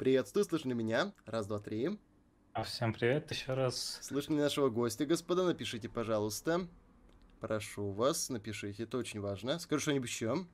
Привет, Приветствую, слышно меня? Раз, два, три. А, всем привет еще раз. Слышно нашего гостя, господа? Напишите, пожалуйста. Прошу вас, напишите, это очень важно. Скажу что-нибудь еще.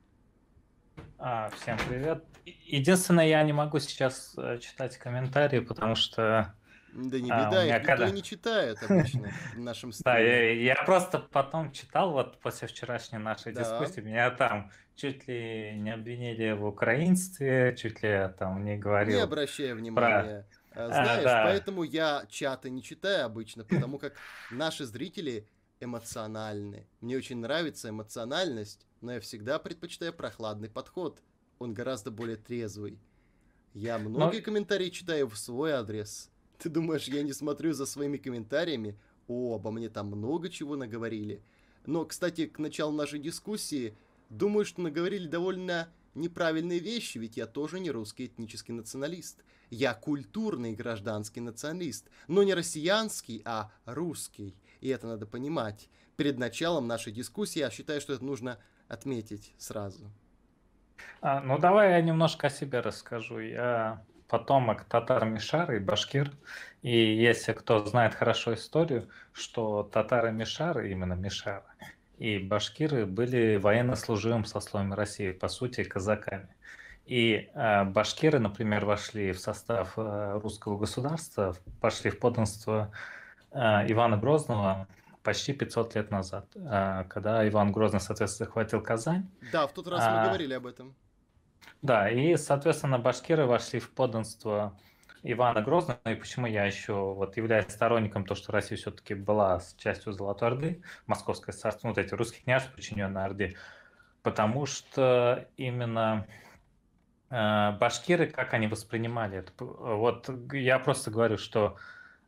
А, всем привет. Единственное, я не могу сейчас э, читать комментарии, потому что да не а, беда, а, никто когда... не читает обычно в нашем стиле. Да, я, просто потом читал, вот после вчерашней нашей дискуссии, меня там чуть ли не обвинили в украинстве, чуть ли я там не говорил. Не обращая внимания. А, а, знаешь, поэтому я чаты не читаю обычно, потому как наши зрители эмоциональны. Мне очень нравится эмоциональность, но я всегда предпочитаю прохладный подход. Он гораздо более трезвый. Я ну, многие комментарии читаю в свой адрес – Ты думаешь, я не смотрю за своими комментариями? О, обо мне там много чего наговорили. Но, кстати, к началу нашей дискуссии, думаю, что наговорили довольно неправильные вещи, ведь я тоже не русский этнический националист. Я культурный гражданский националист, но не россиянский, а русский. И это надо понимать. Перед началом нашей дискуссии я считаю, что это нужно отметить сразу. А, ну, давай я немножко о себе расскажу. Я потомок татар Мишары и башкир. И если кто знает хорошо историю, что татары Мишары, именно Мишары, и башкиры были военнослуживым сословием России, по сути, казаками. И э, башкиры, например, вошли в состав э, русского государства, пошли в подданство э, Ивана Грозного почти 500 лет назад, э, когда Иван Грозный, соответственно, захватил Казань. Да, в тот раз а... мы говорили об этом. Да, и, соответственно, башкиры вошли в подданство Ивана Грозного, и почему я еще вот являюсь сторонником того, что Россия все-таки была частью Золотой Орды, Московское царство, ну, вот эти русские княжества, подчиненные Орде, потому что именно э, башкиры, как они воспринимали это? Вот я просто говорю, что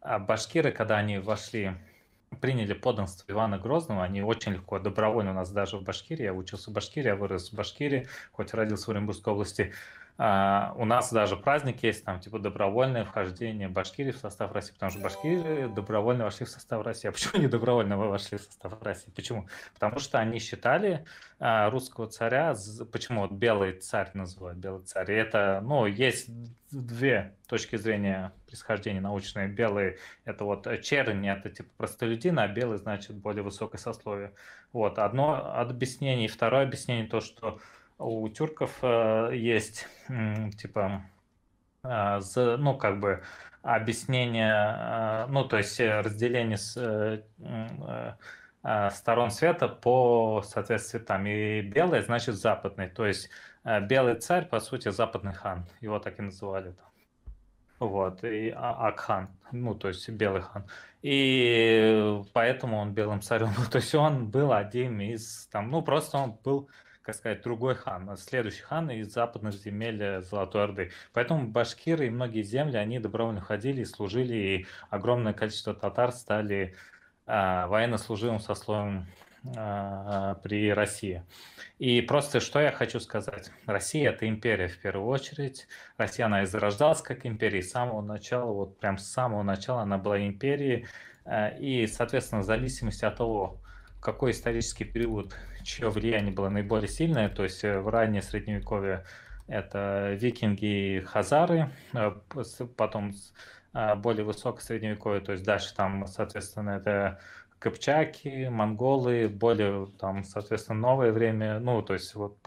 а, башкиры, когда они вошли приняли подданство Ивана Грозного, они очень легко, добровольно у нас даже в Башкирии, я учился в Башкирии, я вырос в Башкирии, хоть родился в Оренбургской области, а, у нас даже праздник есть, там, типа, добровольное вхождение Башкирии в состав России, потому что Башкирии добровольно вошли в состав России. А почему они добровольно вошли в состав России? Почему? Потому что они считали uh, русского царя, почему вот белый царь называют белый царь, и это, ну, есть две точки зрения происхождения научные. Белые – это вот чернь, это типа простолюдин, а белый – значит более высокое сословие. Вот, одно объяснение. И второе объяснение – то, что у тюрков э, есть типа а, ну как бы объяснение, э, ну то есть э, разделение с, а, сторон света по, соответственно, цветам. И белый значит западный, то есть белый царь, по сути, западный хан, его так и называли там. Вот, и а, Акхан, ну, то есть белый хан. И поэтому он белым царем. Ну, то есть он был один из, там, ну, просто он был как сказать, другой хан, э, следующий хан из западных земель э, Золотой Орды. Поэтому башкиры и многие земли, они добровольно ходили и служили, и огромное количество татар стали э, военнослуживым сословием э, а, а, при России. И просто что я хочу сказать. Россия – это империя в первую очередь. Россия, она и зарождалась как империя с самого начала, вот прям с самого начала она была империей. Э, и, соответственно, в зависимости от того, какой исторический период чье влияние было наиболее сильное, то есть э, в раннее средневековье это викинги и хазары, э, потом э, более высокое средневековье, то есть дальше там, соответственно, это копчаки, монголы, более там, соответственно, новое время, ну, то есть вот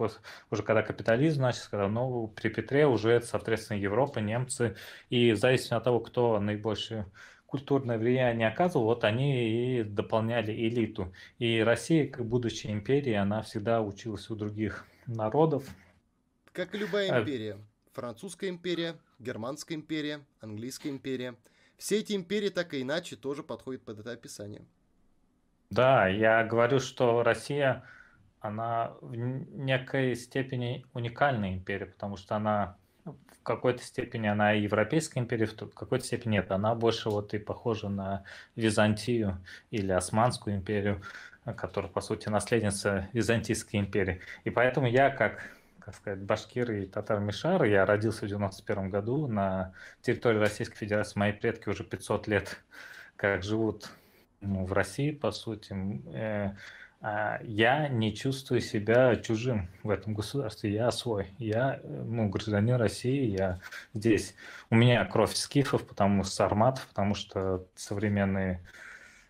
уже когда капитализм начался, когда ну, при Петре уже, соответственно, Европа, немцы, и в зависимости от того, кто наибольший культурное влияние оказывал, вот они и дополняли элиту. И Россия, как будучи империей, она всегда училась у других народов. Как и любая а, империя. Французская империя, Германская империя, Английская империя. Все эти империи так и иначе тоже подходят под это описание. Да, я говорю, что Россия, она в некой степени уникальная империя, потому что она ну, в какой-то степени она европейская империя, в какой-то степени нет. Она больше вот и похожа на Византию или Османскую империю, которая, по сути, наследница Византийской империи. И поэтому я, как, как сказать, башкир и татар-мишар, я родился в 91 году на территории Российской Федерации. Мои предки уже 500 лет как живут ну, в России, по сути. Э, а, я не чувствую себя чужим в этом государстве, я свой, я э, ну, гражданин России, я здесь. У меня кровь скифов, потому что сарматов, потому что современные,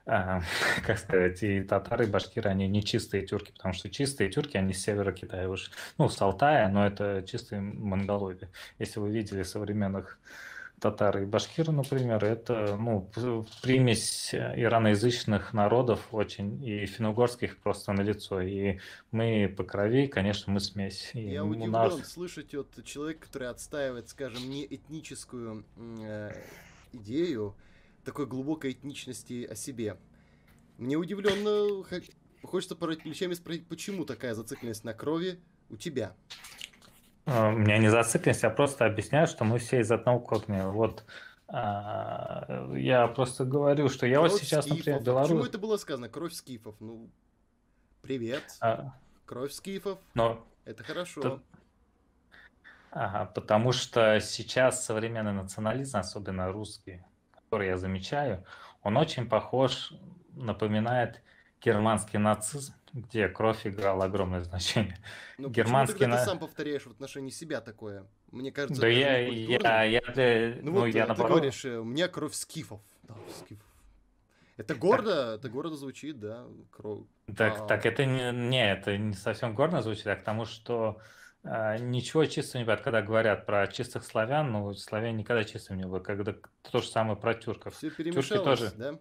э, как сказать, и татары, и башкиры, они не чистые тюрки, потому что чистые тюрки, они с севера Китая вышли, ну, с Алтая, но это чистые монголоиды. Если вы видели современных татары и башкиры, например, это ну, примесь э, ираноязычных народов очень, и финогорских просто на лицо. И мы по крови, конечно, мы смесь. И Я удивлен нас... слышать от человека, который отстаивает, скажем, не этническую э, идею такой глубокой этничности о себе. Мне удивленно хочется порать плечами спросить, почему такая зацикленность на крови у тебя? А, у меня не зацикленность, я а просто объясняю, что мы все из одного корня. Вот а, я просто говорю, что я Кровь вот сейчас, скифов. например, белорус... Почему это было сказано? Кровь скифов. Ну, привет. А... Кровь скифов. Но... Это хорошо. То... Ага, потому что сейчас современный национализм, особенно русский, который я замечаю, он очень похож, напоминает германский нацизм, где кровь играла огромное значение. Ну, Германский на... ты сам повторяешь в отношении себя такое? Мне кажется, да я, я, я, я, ну, ну вот я э, ты, наоборот... ты говоришь, э, у меня кровь скифов. Да, скифов. Это гордо, так, это гордо звучит, да, кров. Так, а... так это не, не, это не совсем гордо звучит, а к тому, что э, ничего чистого не бывает. Когда говорят про чистых славян, ну, славяне никогда чистыми не были. Когда то же самое про тюрков. Все перемешалось, тоже, да?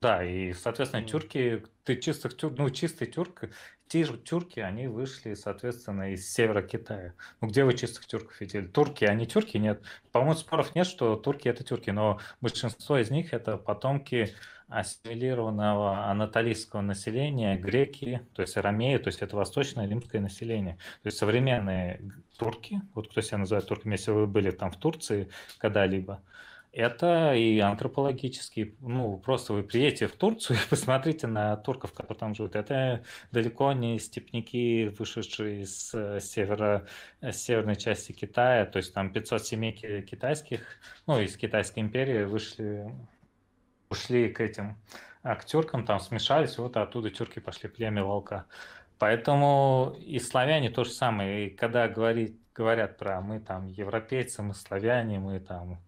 Да, и, соответственно, М. тюрки, ты чистых тюр, ну, чистый тюрк, те же тюрки, они вышли, соответственно, из севера Китая. Ну, где вы чистых тюрков видели? Турки, они тюрки? Нет. По-моему, споров нет, что турки – это тюрки, но большинство из них – это потомки ассимилированного анатолийского населения, греки, то есть арамеи, то есть это восточное лимское население. То есть современные турки, вот кто себя называет турками, если вы были там в Турции когда-либо, это и антропологические, ну, просто вы приедете в Турцию и посмотрите на турков, которые там живут. Это далеко не степники, вышедшие из э, севера, с э, северной части Китая, то есть там 500 семей китайских, ну, из Китайской империи вышли, ушли к этим, а к тюркам там смешались, вот оттуда тюрки пошли племя волка. Поэтому и славяне то же самое. И когда говорить, говорят про мы там европейцы, мы славяне, мы там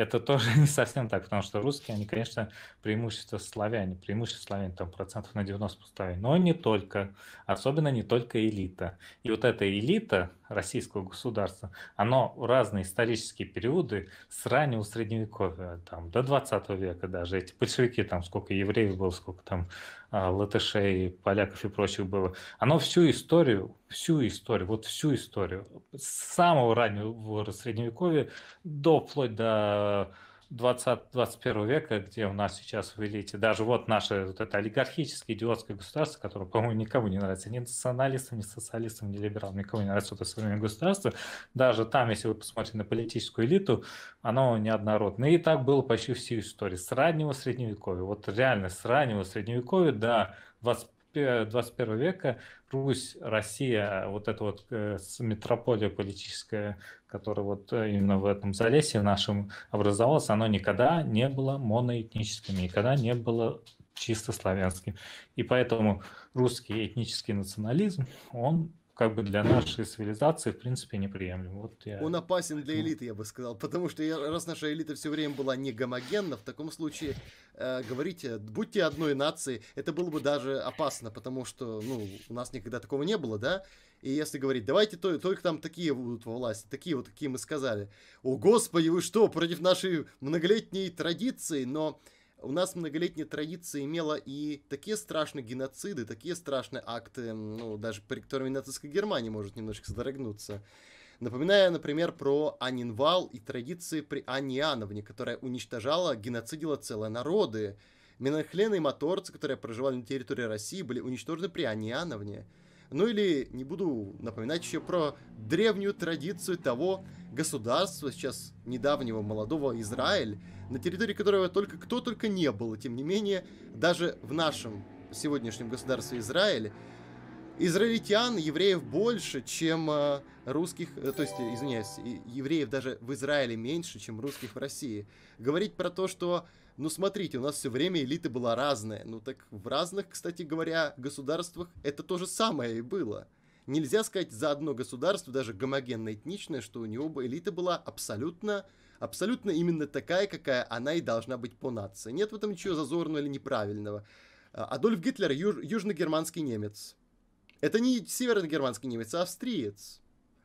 это тоже не совсем так, потому что русские, они, конечно, преимущество славяне, преимущество славяне, там процентов на 90 поставили, но не только, особенно не только элита. И вот эта элита российского государства, она в разные исторические периоды с раннего средневековья, там, до 20 века даже, эти большевики, там, сколько евреев было, сколько там а, латышей, поляков и прочих было, оно всю историю, всю историю, вот всю историю, с самого раннего средневековья до вплоть до 20-21 века, где у нас сейчас в элите, даже вот наше вот это олигархическое идиотское государство, которое, по-моему, никому не нравится, ни националистам, ни социалистам, ни либералам, никому не нравится вот это современное государство, даже там, если вы посмотрите на политическую элиту, оно неоднородное. И так было почти всю историю, с раннего средневековья, вот реально с раннего средневековья до 20 21 века Русь, Россия, вот эта вот э, метрополия политическая которое вот э, именно в этом Залесье нашем образовалось, оно никогда не было моноэтническим, никогда не было чисто славянским. И поэтому русский этнический национализм, он как бы для нашей цивилизации, в принципе, неприемлем. Вот я... Он опасен для элиты, я бы сказал, потому что я, раз наша элита все время была не гомогенна, в таком случае э, говорить, будьте одной нации, это было бы даже опасно, потому что, ну, у нас никогда такого не было, да? И если говорить, давайте то, только там такие будут во власти, такие вот, какие мы сказали. О, Господи, вы что, против нашей многолетней традиции, но у нас многолетняя традиция имела и такие страшные геноциды, такие страшные акты, ну, даже при которыми нацистская Германия может немножечко задрогнуться, Напоминая, например, про Анинвал и традиции при Анне которая уничтожала, геноцидила целые народы. Менахлены и моторцы, которые проживали на территории России, были уничтожены при Анне ну или не буду напоминать еще про древнюю традицию того государства, сейчас недавнего молодого Израиль, на территории которого только кто только не был. Тем не менее, даже в нашем сегодняшнем государстве Израиль израильтян, евреев больше, чем э, русских, э, то есть, извиняюсь, евреев даже в Израиле меньше, чем русских в России. Говорить про то, что ну, смотрите, у нас все время элита была разная. Ну, так в разных, кстати говоря, государствах это то же самое и было. Нельзя сказать за одно государство, даже гомогенно-этничное, что у него бы элита была абсолютно, абсолютно именно такая, какая она и должна быть по нации. Нет в этом ничего зазорного или неправильного. А, Адольф Гитлер юж, южногерманский немец. Это не северногерманский немец, а австриец.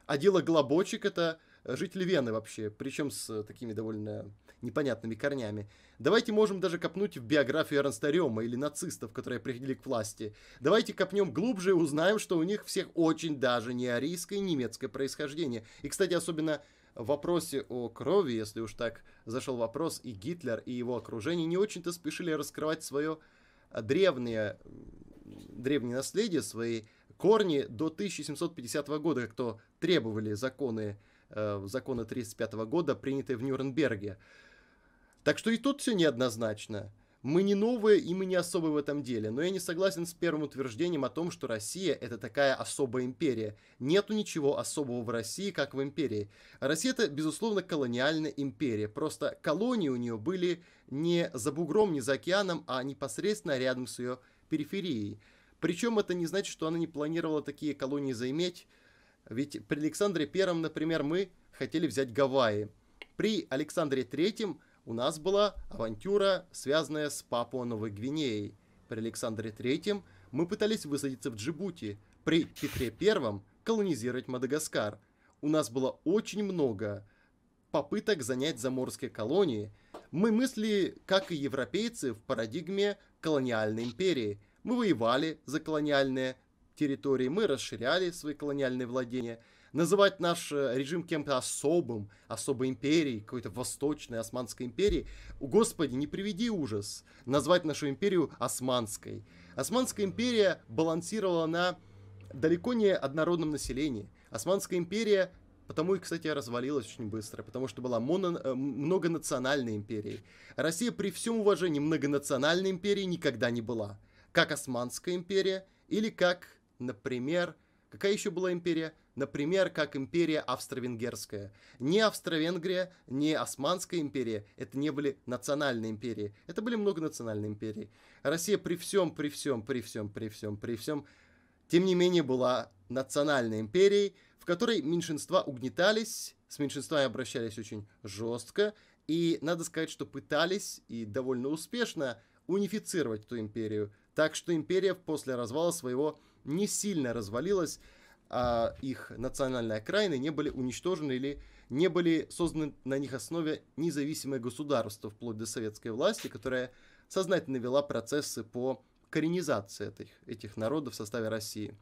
А дело Глобочек это Э, житель Вены вообще, причем с э, такими довольно непонятными корнями. Давайте можем даже копнуть в биографию Эрнста Рема или нацистов, которые приходили к власти. Давайте копнем глубже и узнаем, что у них всех очень даже не арийское, а немецкое происхождение. И, кстати, особенно в вопросе о крови, если уж так зашел вопрос, и Гитлер, и его окружение не очень-то спешили раскрывать свое э, древнее, древнее наследие, свои корни до 1750 года, как то требовали законы Э, законы 1935 года, принятые в Нюрнберге. Так что и тут все неоднозначно. Мы не новые и мы не особые в этом деле, но я не согласен с первым утверждением о том, что Россия это такая особая империя. Нету ничего особого в России, как в империи. Россия это, безусловно, колониальная империя, просто колонии у нее были не за бугром, не за океаном, а непосредственно рядом с ее периферией. Причем это не значит, что она не планировала такие колонии заиметь, ведь при Александре Первом, например, мы хотели взять Гавайи. При Александре Третьем у нас была авантюра, связанная с Папуа-Новой Гвинеей. При Александре Третьем мы пытались высадиться в Джибути. При Петре Первом колонизировать Мадагаскар. У нас было очень много попыток занять заморские колонии. Мы мысли, как и европейцы, в парадигме колониальной империи. Мы воевали за колониальные, территории, мы расширяли свои колониальные владения. Называть наш э, режим кем-то особым, особой империей, какой-то восточной Османской империей, господи, не приведи ужас, назвать нашу империю Османской. Османская империя балансировала на далеко не однородном населении. Османская империя Потому и, кстати, развалилась очень быстро, потому что была моно, э, многонациональной империей. Россия при всем уважении многонациональной империи никогда не была. Как Османская империя или как например, Какая еще была империя? Например, как империя Австро-Венгерская. Не Австро-Венгрия, не Османская империя. Это не были национальные империи. Это были многонациональные империи. Россия при всем, при всем, при всем, при всем, при всем, тем не менее была национальной империей, в которой меньшинства угнетались, с меньшинствами обращались очень жестко, и надо сказать, что пытались и довольно успешно унифицировать эту империю. Так что империя после развала своего не сильно развалилась, а их национальные окраины не были уничтожены или не были созданы на них основе независимые государства вплоть до советской власти, которая сознательно вела процессы по коренизации этих, этих народов в составе России.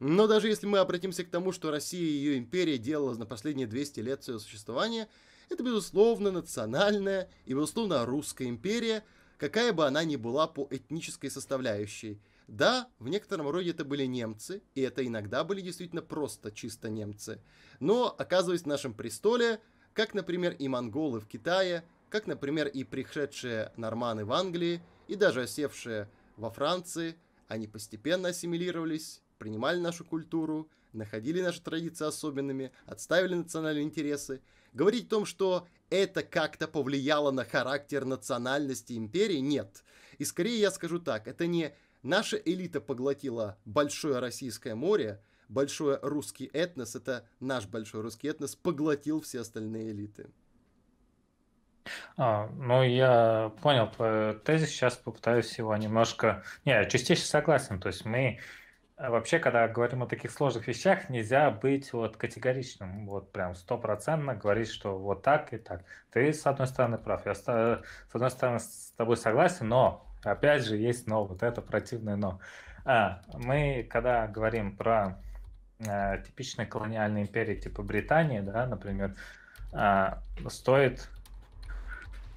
Но даже если мы обратимся к тому, что Россия и ее империя делала на последние 200 лет своего существования, это, безусловно, национальная и, безусловно, русская империя, какая бы она ни была по этнической составляющей – да, в некотором роде это были немцы, и это иногда были действительно просто чисто немцы. Но, оказываясь в нашем престоле, как, например, и монголы в Китае, как, например, и пришедшие норманы в Англии, и даже осевшие во Франции, они постепенно ассимилировались, принимали нашу культуру, находили наши традиции особенными, отставили национальные интересы. Говорить о том, что это как-то повлияло на характер национальности империи, нет. И скорее я скажу так, это не Наша элита поглотила большое российское море, большой русский этнос, это наш большой русский этнос, поглотил все остальные элиты. А, ну, я понял твой тезис, сейчас попытаюсь его немножко... Не, я частично согласен, то есть мы э, вообще, когда говорим о таких сложных вещах, нельзя быть вот категоричным, вот прям стопроцентно говорить, что вот так и так. Ты, с одной стороны, прав, я с э, одной стороны с тобой согласен, но Опять же, есть но, вот это противное но. А, мы, когда говорим про а, типичные колониальные империи типа Британии, да, например, а, стоит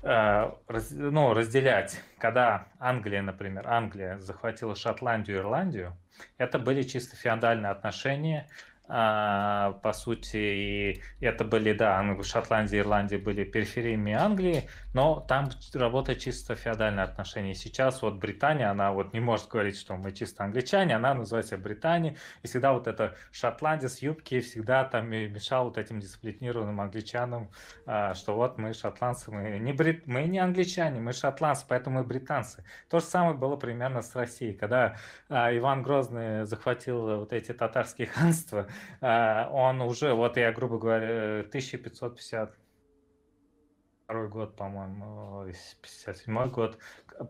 а, раз, ну, разделять, когда Англия, например, Англия захватила Шотландию и Ирландию, это были чисто феодальные отношения, а, по сути, и это были, да, ну, Шотландия и Ирландия были перифериями Англии, но там работа чисто феодальные отношения. Сейчас вот Британия, она вот не может говорить, что мы чисто англичане, она называется себя и всегда вот это Шотландия с юбки всегда там мешал вот этим дисциплинированным англичанам, а, что вот мы шотландцы, мы не, брит... мы не англичане, мы шотландцы, поэтому мы британцы. То же самое было примерно с Россией, когда а, Иван Грозный захватил вот эти татарские ханства, Э, он уже, вот я грубо говоря, 1550 э, второй год, по-моему, 57 год,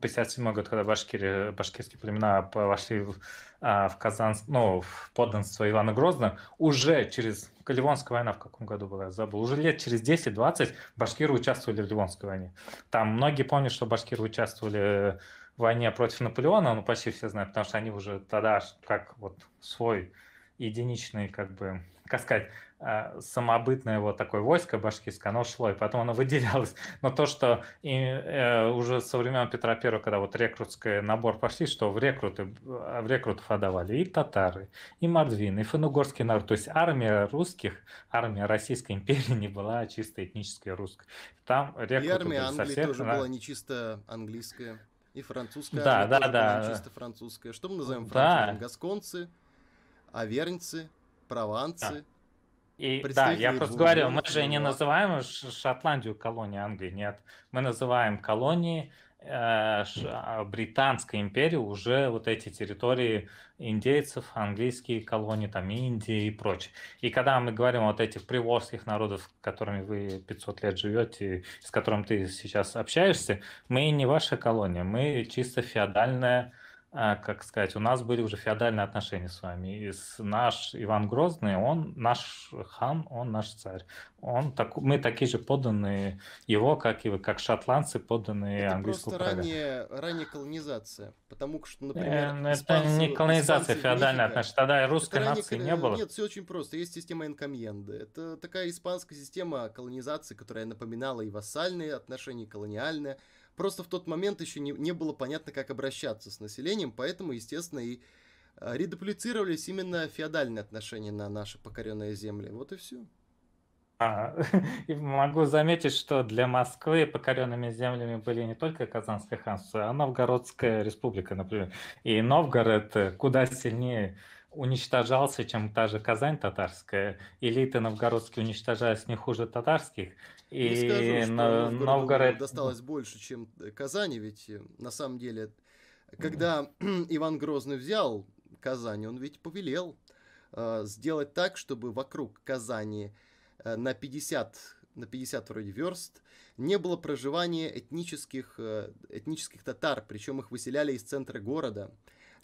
57 год, когда башкири, башкирские племена вошли в, а, в Казан, ну, в подданство Ивана Грозного, уже через Ливонская война в каком году была, забыл, уже лет через 10-20 башкиры участвовали в Ливонской войне. Там многие помнят, что башкиры участвовали в войне против Наполеона, ну, почти все знают, потому что они уже тогда как вот свой единичный, как бы, как сказать, а, самобытное вот такое войско башкирское, оно шло, и потом оно выделялось. Но то, что и, э, уже со времен Петра Первого, когда вот рекрутский набор пошли, что в, рекруты, а, в рекрутов отдавали и татары, и мордвины, и фанугорский народ. То есть армия русских, армия Российской империи не была чисто этнической русской. Там рекруты и армия Англии всех, тоже она... была не чисто английская. И французская да, армия да, да. чисто французская. Что мы называем французами? Да. Гасконцы – авернцы, прованцы. Да. И, да, я просто говорил, мы же не называем Шотландию колонией Англии, нет. Мы называем колонии э, а, Британской империи уже вот эти территории индейцев, английские колонии, там Индии и прочее. И когда мы говорим вот этих приворских народов, с которыми вы 500 лет живете, с которым ты сейчас общаешься, мы не ваша колония, мы чисто феодальная а, как сказать, у нас были уже феодальные отношения с вами. И наш Иван Грозный, он наш хан, он наш царь. Он так, мы такие же подданные его, как и вы, как шотландцы подданные это английскому просто ранняя, ранняя колонизация, потому что, э, например... Э, это не колонизация, феодальные отношения. Тогда русской это нации не было. Нет, все очень просто. Есть система энкомьенды. Это такая испанская система колонизации, которая напоминала и вассальные отношения, и колониальные. Просто в тот момент еще не, не было понятно, как обращаться с населением, поэтому, естественно, и а, редуплицировались именно феодальные отношения на наши покоренные земли. Вот и все. А, и могу заметить, что для Москвы покоренными землями были не только Казанское ханство, а Новгородская республика, например. И Новгород э, куда сильнее уничтожался, чем та же Казань татарская. Элиты новгородские уничтожались не хуже татарских, и не скажу, что на, Новгород досталось больше, чем Казани, ведь э, на самом деле, когда Иван Грозный взял Казань, он ведь повелел э, сделать так, чтобы вокруг Казани э, на 50 на 50 вроде верст, не было проживания этнических, э, этнических татар, причем их выселяли из центра города.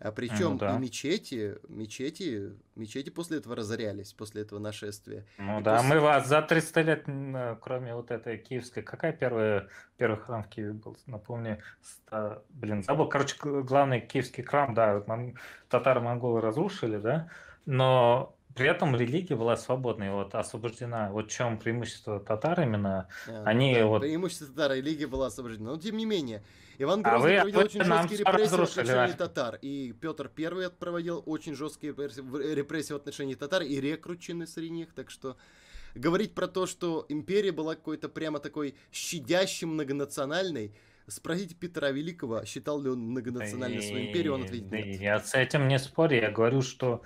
А причем ну, да. и мечети, мечети, мечети после этого разорялись, после этого нашествия. Ну и да, после... мы вас за 300 лет, э, кроме вот этой киевской, какая первая, первый храм в Киеве был? Напомни, ста... блин, забыл. Короче, главный киевский храм, да, вот мон... татары-монголы разрушили, да, но при этом религия была свободной, вот освобождена. Вот в чем преимущество татар именно? А, они да, вот... Преимущество татар, религия была освобождена. Но тем не менее, Иван а Грозный а вы, проводил очень жесткие репрессии в отношении татар. И Петр Первый проводил очень жесткие репрессии в отношении татар и рекручены среди них. Так что говорить про то, что империя была какой-то прямо такой щадящей, многонациональной, Спросите Петра Великого, считал ли он многонациональную свою империю, он ответит нет. Я с этим не спорю, я говорю, что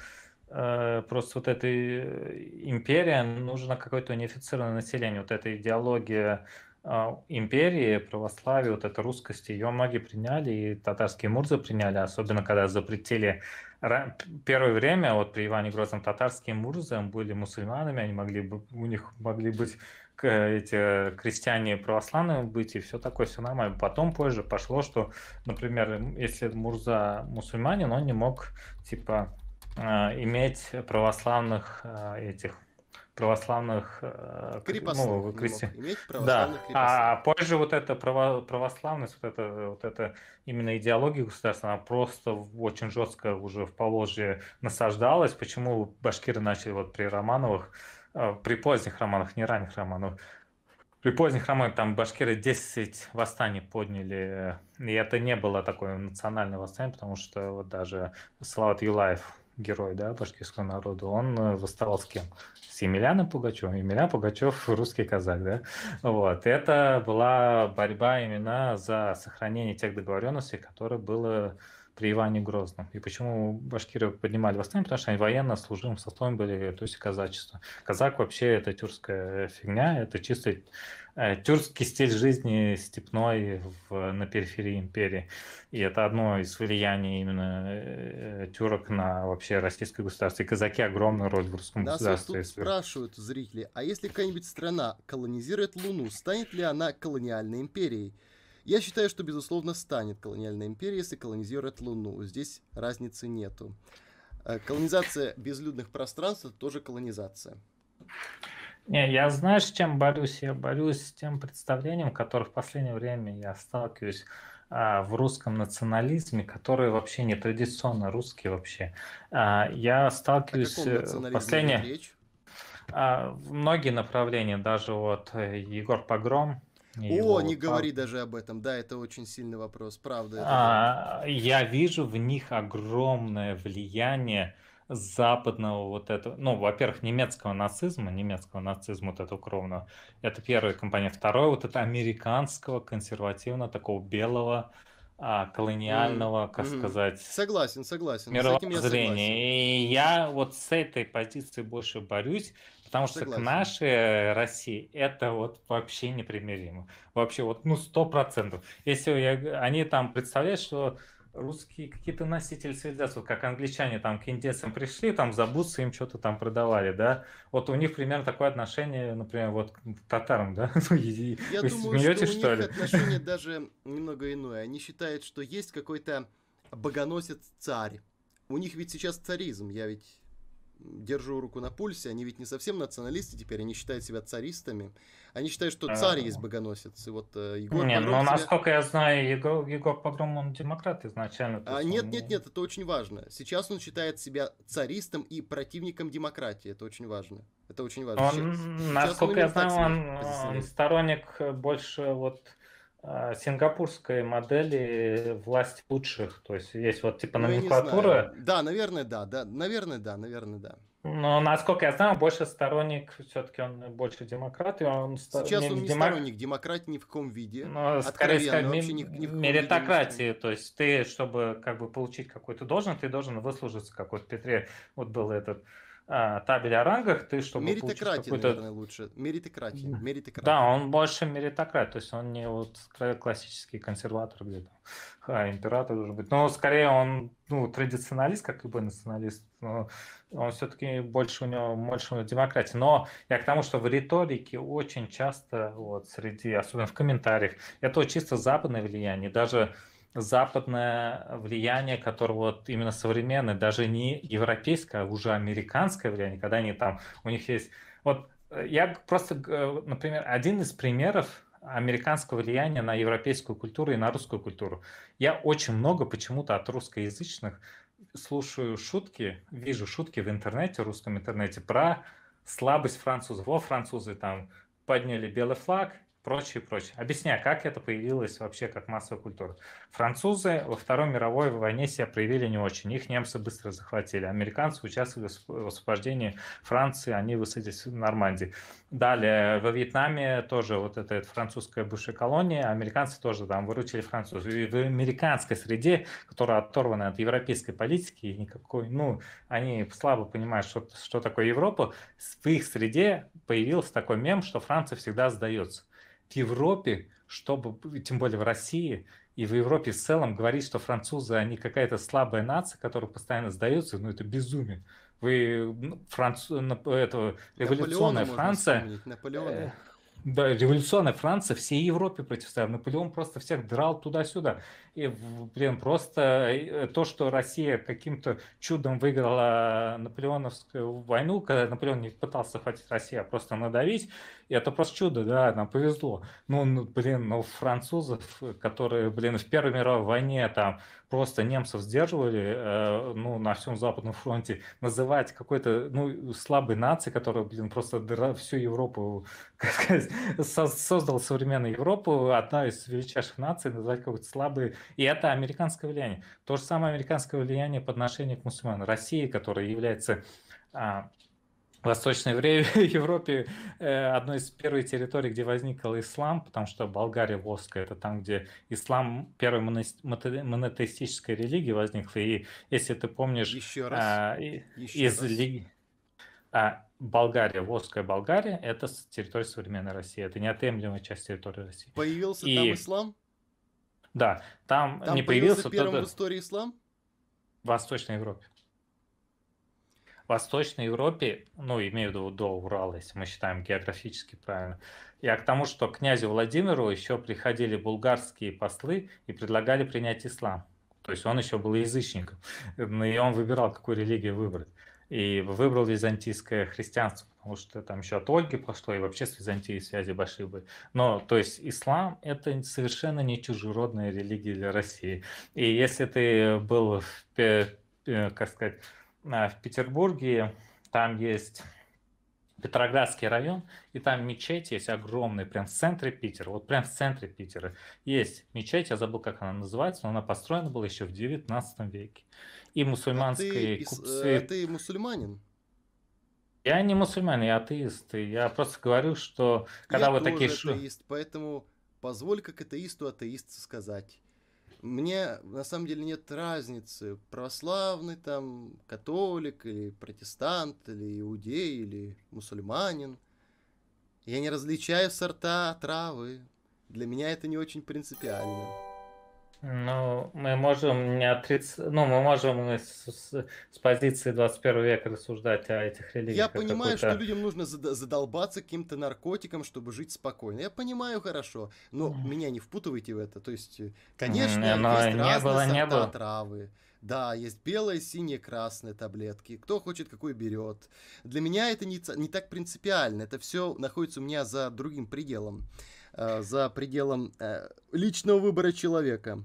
э, просто вот эта э, империя, нужно какое-то унифицированное население, вот эта идеология а, империи, православие, вот эта русскость, ее многие приняли, и татарские мурзы приняли, особенно когда запретили первое время, вот при Иване Грозном, татарские мурзы были мусульманами, они могли, бы у них могли быть эти крестьяне православные быть и все такое, все нормально. Потом позже пошло, что, например, если Мурза мусульманин, он не мог, типа, а, иметь православных а, этих православных э, крепостных. Ну, крести... иметь православных да. крепостных. А позже вот эта право... православность, вот эта, вот это именно идеология государства, она просто очень жестко уже в положье насаждалась. Почему башкиры начали вот при Романовых, э, при поздних романах не ранних Романовых, при поздних романах там башкиры 10 восстаний подняли, э, и это не было такое национальное восстание, потому что вот даже Салават Юлаев герой да, башкирского народа, он э, восставал с кем? С Емельяном Пугачевым. Емельян Пугачев – русский казак. Да? Вот. Это была борьба именно за сохранение тех договоренностей, которые было при Иване Грозном. И почему башкиры поднимали восстание? Потому что они военно служим составом были, то есть казачество. Казак вообще – это тюркская фигня, это чисто Э, тюркский стиль жизни степной в, на периферии империи. И это одно из влияний именно э, э, тюрок на вообще российское государство. И казаки огромную роль в русском Нас государстве. Нас спрашивают зрители, а если какая-нибудь страна колонизирует Луну, станет ли она колониальной империей? Я считаю, что, безусловно, станет колониальной империей, если колонизирует Луну. Здесь разницы нету. Колонизация безлюдных пространств – тоже колонизация. Не, я знаю, с чем борюсь. Я борюсь с тем представлением, которое в последнее время я сталкиваюсь а, в русском национализме, которые вообще не традиционно русские вообще. А, я сталкиваюсь э, в последнее... А, многие направления, даже вот э, Егор Погром, его... О, не говори даже об этом, да, это очень сильный вопрос, правда. А, я вижу в них огромное влияние западного вот этого, ну, во-первых, немецкого нацизма, немецкого нацизма вот этого кровного, это первая компания, Второй вот это американского, консервативного, такого белого, а, колониального, mm-hmm. как сказать... Согласен, согласен. Мировоззрения. Я И я вот с этой позиции больше борюсь, потому согласен. что к нашей э, России это вот вообще непримиримо. Вообще вот, ну, сто процентов. Если я, они там представляют, что русские какие-то носители цивилизации, вот как англичане там к индейцам пришли, там за бутсы им что-то там продавали, да, вот у них примерно такое отношение, например, вот к татарам, да, ну, Я думаю, смеете, что, что у них отношение даже немного иное, они считают, что есть какой-то богоносец-царь, у них ведь сейчас царизм, я ведь держу руку на пульсе, они ведь не совсем националисты теперь, они считают себя царистами. Они считают, что а, царь есть богоносец. И вот э, Егор Нет, но ну, насколько я знаю, Егор, Егор Погром, он демократ изначально. А, нет, он... нет, нет, это очень важно. Сейчас он считает себя царистом и противником демократии, это очень важно. Это очень важно. Он, насколько я знаю, он, он сторонник больше вот а, сингапурской модели власть лучших, то есть есть вот типа ну, номенклатура. Ну, да, наверное, да, да, наверное, да, наверное, да. Но насколько я знаю, больше сторонник, все-таки он больше демократ, и он сейчас он не демок... сторонник демократ ни в каком виде. Но, ну, скорее сказать, ми... ни, ни меритократии, то есть ты, чтобы как бы получить какую-то должность, ты должен выслужиться, как вот Петре вот был этот а, табель о рангах, ты чтобы Меритократия, наверное, лучше. Меритократия. Меритократия. Да, он больше меритократ, то есть он не вот классический консерватор где-то, а, император должен быть. Но скорее он ну, традиционалист, как любой националист, но он все-таки больше у него, больше у него демократии. Но я к тому, что в риторике очень часто, вот среди, особенно в комментариях, это чисто западное влияние, даже западное влияние, которое вот именно современное, даже не европейское, а уже американское влияние, когда они там, у них есть... Вот э, я просто, э, например, один из примеров американского влияния на европейскую культуру и на русскую культуру. Я очень много почему-то от русскоязычных слушаю шутки, вижу шутки в интернете, в русском интернете про слабость французов. Во, французы там подняли белый флаг, прочее, прочее. Объясняю, как это появилось вообще как массовая культура. Французы во Второй мировой войне себя проявили не очень. Их немцы быстро захватили. Американцы участвовали в освобождении Франции, они высадились в Нормандии. Далее, во Вьетнаме тоже вот эта, эта французская бывшая колония, американцы тоже там выручили французов. И в американской среде, которая оторвана от европейской политики, никакой, ну, они слабо понимают, что, что такое Европа, в их среде появился такой мем, что Франция всегда сдается в Европе, чтобы, тем более в России и в Европе в целом, говорить, что французы, они какая-то слабая нация, которая постоянно сдается, ну это безумие. Вы француз, это революционная Наполеона Франция. Э, Наполеона. Да, революционная Франция всей Европе противостояла. Наполеон просто всех драл туда-сюда. И, блин, просто э, то, что Россия каким-то чудом выиграла Наполеоновскую войну, когда Наполеон не пытался хватить Россию, а просто надавить, это просто чудо, да, нам повезло. Ну, ну блин, ну, французов, которые, блин, в Первой мировой войне там просто немцев сдерживали, э, ну, на всем Западном фронте, называть какой-то, ну, слабой нации, которая, блин, просто всю Европу, как сказать, создала современную Европу, одна из величайших наций, называть какой-то слабой, и это американское влияние. То же самое американское влияние по отношению к мусульманам. России, которая является а, Восточной Европе э, одной из первых территорий, где возникал ислам, потому что Болгария, Воска, это там, где ислам, первая монотеистическая религии возникла. И если ты помнишь... Еще раз. А, Еще из раз. Ли... А, Болгария, Воская Болгария, это территория современной России. Это неотъемлемая часть территории России. Появился и... там ислам? Да, там, там не появился... Там появился первым в истории ислам? В Восточной Европе. Восточной Европе, ну, имею в виду до Урала, если мы считаем географически правильно, я к тому, что к князю Владимиру еще приходили булгарские послы и предлагали принять ислам. То есть он еще был язычником, ну, и он выбирал, какую религию выбрать. И выбрал византийское христианство, потому что там еще от Ольги пошло, и вообще с Византией связи большие были. Но, то есть, ислам – это совершенно не чужеродная религия для России. И если ты был, э, как сказать, Э, в Петербурге, там есть Петроградский район, и там мечеть есть огромная, прям в центре Питера, вот прям в центре Питера есть мечеть, я забыл, как она называется, но она построена была еще в 19 веке. И мусульманские а ты, купцы... А ты мусульманин? Я не мусульманин, я атеист. Я просто говорю, что когда я вы тоже такие... Я атеист, поэтому позволь как атеисту атеист сказать мне на самом деле нет разницы, православный там, католик или протестант, или иудей, или мусульманин. Я не различаю сорта травы. Для меня это не очень принципиально. Ну, мы можем не отриц... ну, мы можем с, с, с позиции 21 века рассуждать о этих религиях. Я понимаю, что людям нужно задолбаться каким-то наркотиком, чтобы жить спокойно. Я понимаю хорошо, но mm. меня не впутывайте в это. То есть, э, конечно, не, но есть не разные было, сорта не было. травы. Да, есть белые, синие, красные таблетки. Кто хочет, какой берет. Для меня это не, не так принципиально. Это все находится у меня за другим пределом. Э, за пределом э, личного выбора человека.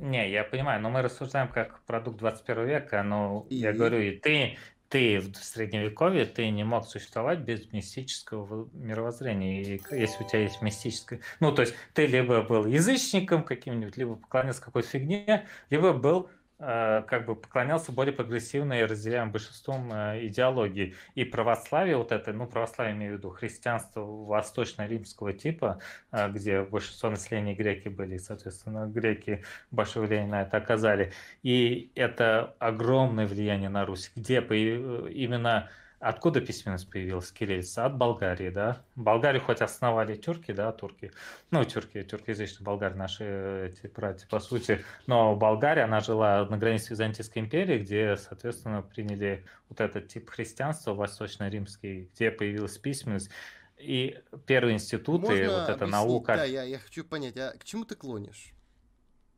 Не, я понимаю, но мы рассуждаем как продукт 21 века, но и... я говорю, и ты, ты в средневековье ты не мог существовать без мистического мировоззрения. И если у тебя есть мистическое... Ну, то есть ты либо был язычником каким-нибудь, либо поклонялся какой-то фигне, либо был Э, как бы поклонялся более прогрессивной и разделяемым большинством э, идеологии. И православие вот это, ну, православие имею в виду, христианство восточно-римского типа, э, где большинство населения греки были, соответственно, греки большое влияние на это оказали. И это огромное влияние на Русь, где именно Откуда письменность появилась кириллица? От Болгарии, да. Болгарию хоть основали тюрки, да, турки. Ну, тюрки, тюркоязычные болгары наши эти братья, по сути. Но Болгария, она жила на границе Византийской империи, где, соответственно, приняли вот этот тип христианства восточно-римский, где появилась письменность. И первые институты, Можно вот эта объяснить? наука. Да, я, я хочу понять, а к чему ты клонишь?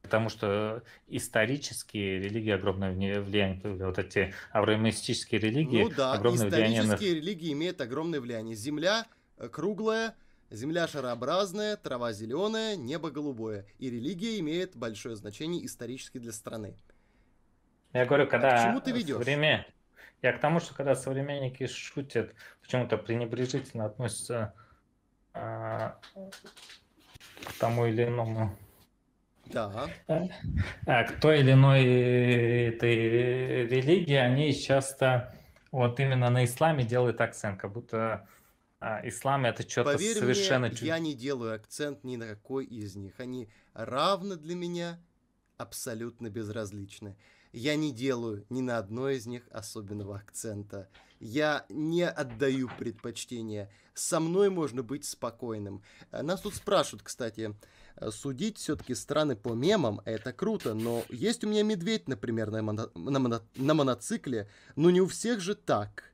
Потому что исторически религии огромное влияние, вот эти авраамистические религии, ну да, огромное влияние. Исторические религии имеют огромное влияние. Земля э, круглая, земля шарообразная, трава зеленая, небо голубое. И религия имеет большое значение исторически для страны. Я говорю, когда... А к ты ведешь? Время... Я к тому, что когда современники шутят, почему-то пренебрежительно относятся а, к тому или иному да. А э, э, к той или иной э, этой религии они часто вот именно на исламе делают акцент, как будто а, ислам это что-то Поверь совершенно... Мне, чуд... я не делаю акцент ни на какой из них. Они равны для меня абсолютно безразличны. Я не делаю ни на одной из них особенного акцента. Я не отдаю предпочтение. Со мной можно быть спокойным. Нас тут спрашивают, кстати, Э, судить все-таки страны по мемам, это круто, но есть у меня медведь, например, на, моно, на, моно, на моноцикле, но не у всех же так.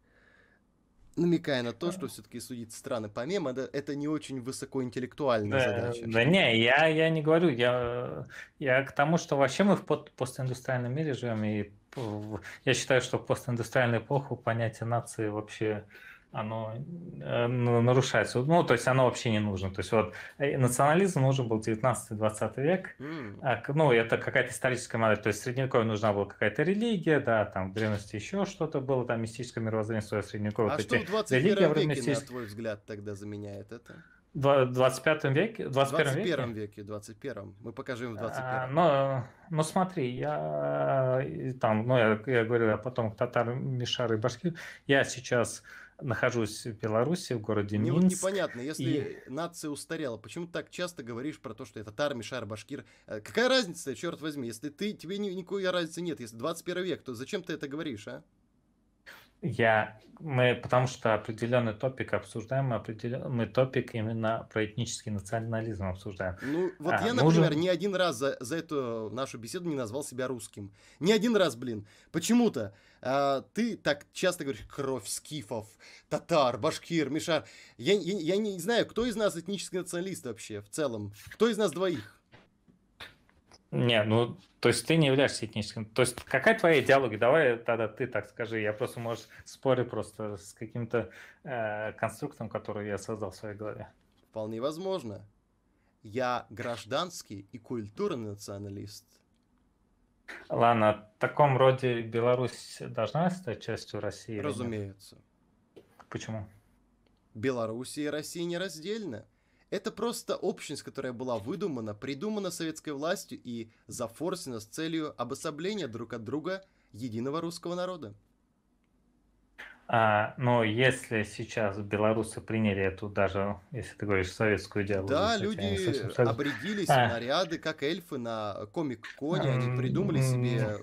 Намекая на то, что все-таки судить страны по мемам, это, это не очень высокоинтеллектуальная да, э, задача. Да не, я, я не говорю, я, я к тому, что вообще мы в постиндустриальном мире живем, и я считаю, что в постиндустриальную эпоху понятие нации вообще оно э, нарушается. Ну, то есть оно вообще не нужно. То есть вот э, национализм нужен был 19-20 век. А, ну, это какая-то историческая модель. То есть в Средневековье нужна была какая-то религия, да, там в древности еще что-то было, там мистическое мировоззрение свое Средневековье. А вот что в 21 веке, мистических... на твой взгляд, тогда заменяет это? В 25 веке? 21 21 веке? веке, 21 Мы покажем в 21 а, ну но смотри, я э, там, ну, я, я говорю, я а потом к татар, мишары и Я сейчас нахожусь в Беларуси, в городе Минск. Мне вот непонятно, если и... нация устарела, почему ты так часто говоришь про то, что это тар, мишар, башкир? Э, какая разница, черт возьми, если ты, тебе ни, никакой разницы нет, если 21 век, то зачем ты это говоришь, а? Я, мы, потому что определенный топик обсуждаем, мы, определен, мы топик именно про этнический национализм обсуждаем. Ну, вот а, я, нужен... например, ни один раз за, за эту нашу беседу не назвал себя русским. Ни один раз, блин. Почему-то э, ты так часто говоришь кровь скифов, татар, башкир, мишар. Я, я, я не знаю, кто из нас этнический националист вообще в целом? Кто из нас двоих? Не, ну, то есть ты не являешься этническим. То есть какая твоя идеология? Давай тогда ты так скажи. Я просто, может, спорю просто с каким-то э, конструктом, который я создал в своей голове. Вполне возможно. Я гражданский и культурный националист. Ладно, в таком роде Беларусь должна стать частью России? Разумеется. Почему? Беларусь и Россия не раздельны. Это просто общность, которая была выдумана, придумана советской властью и зафорсена с целью обособления друг от друга единого русского народа. А, но если сейчас белорусы приняли эту даже, если ты говоришь, советскую идеологию... Да, люди совсем... обрядились а. наряды, как эльфы на комик-коне, они придумали себе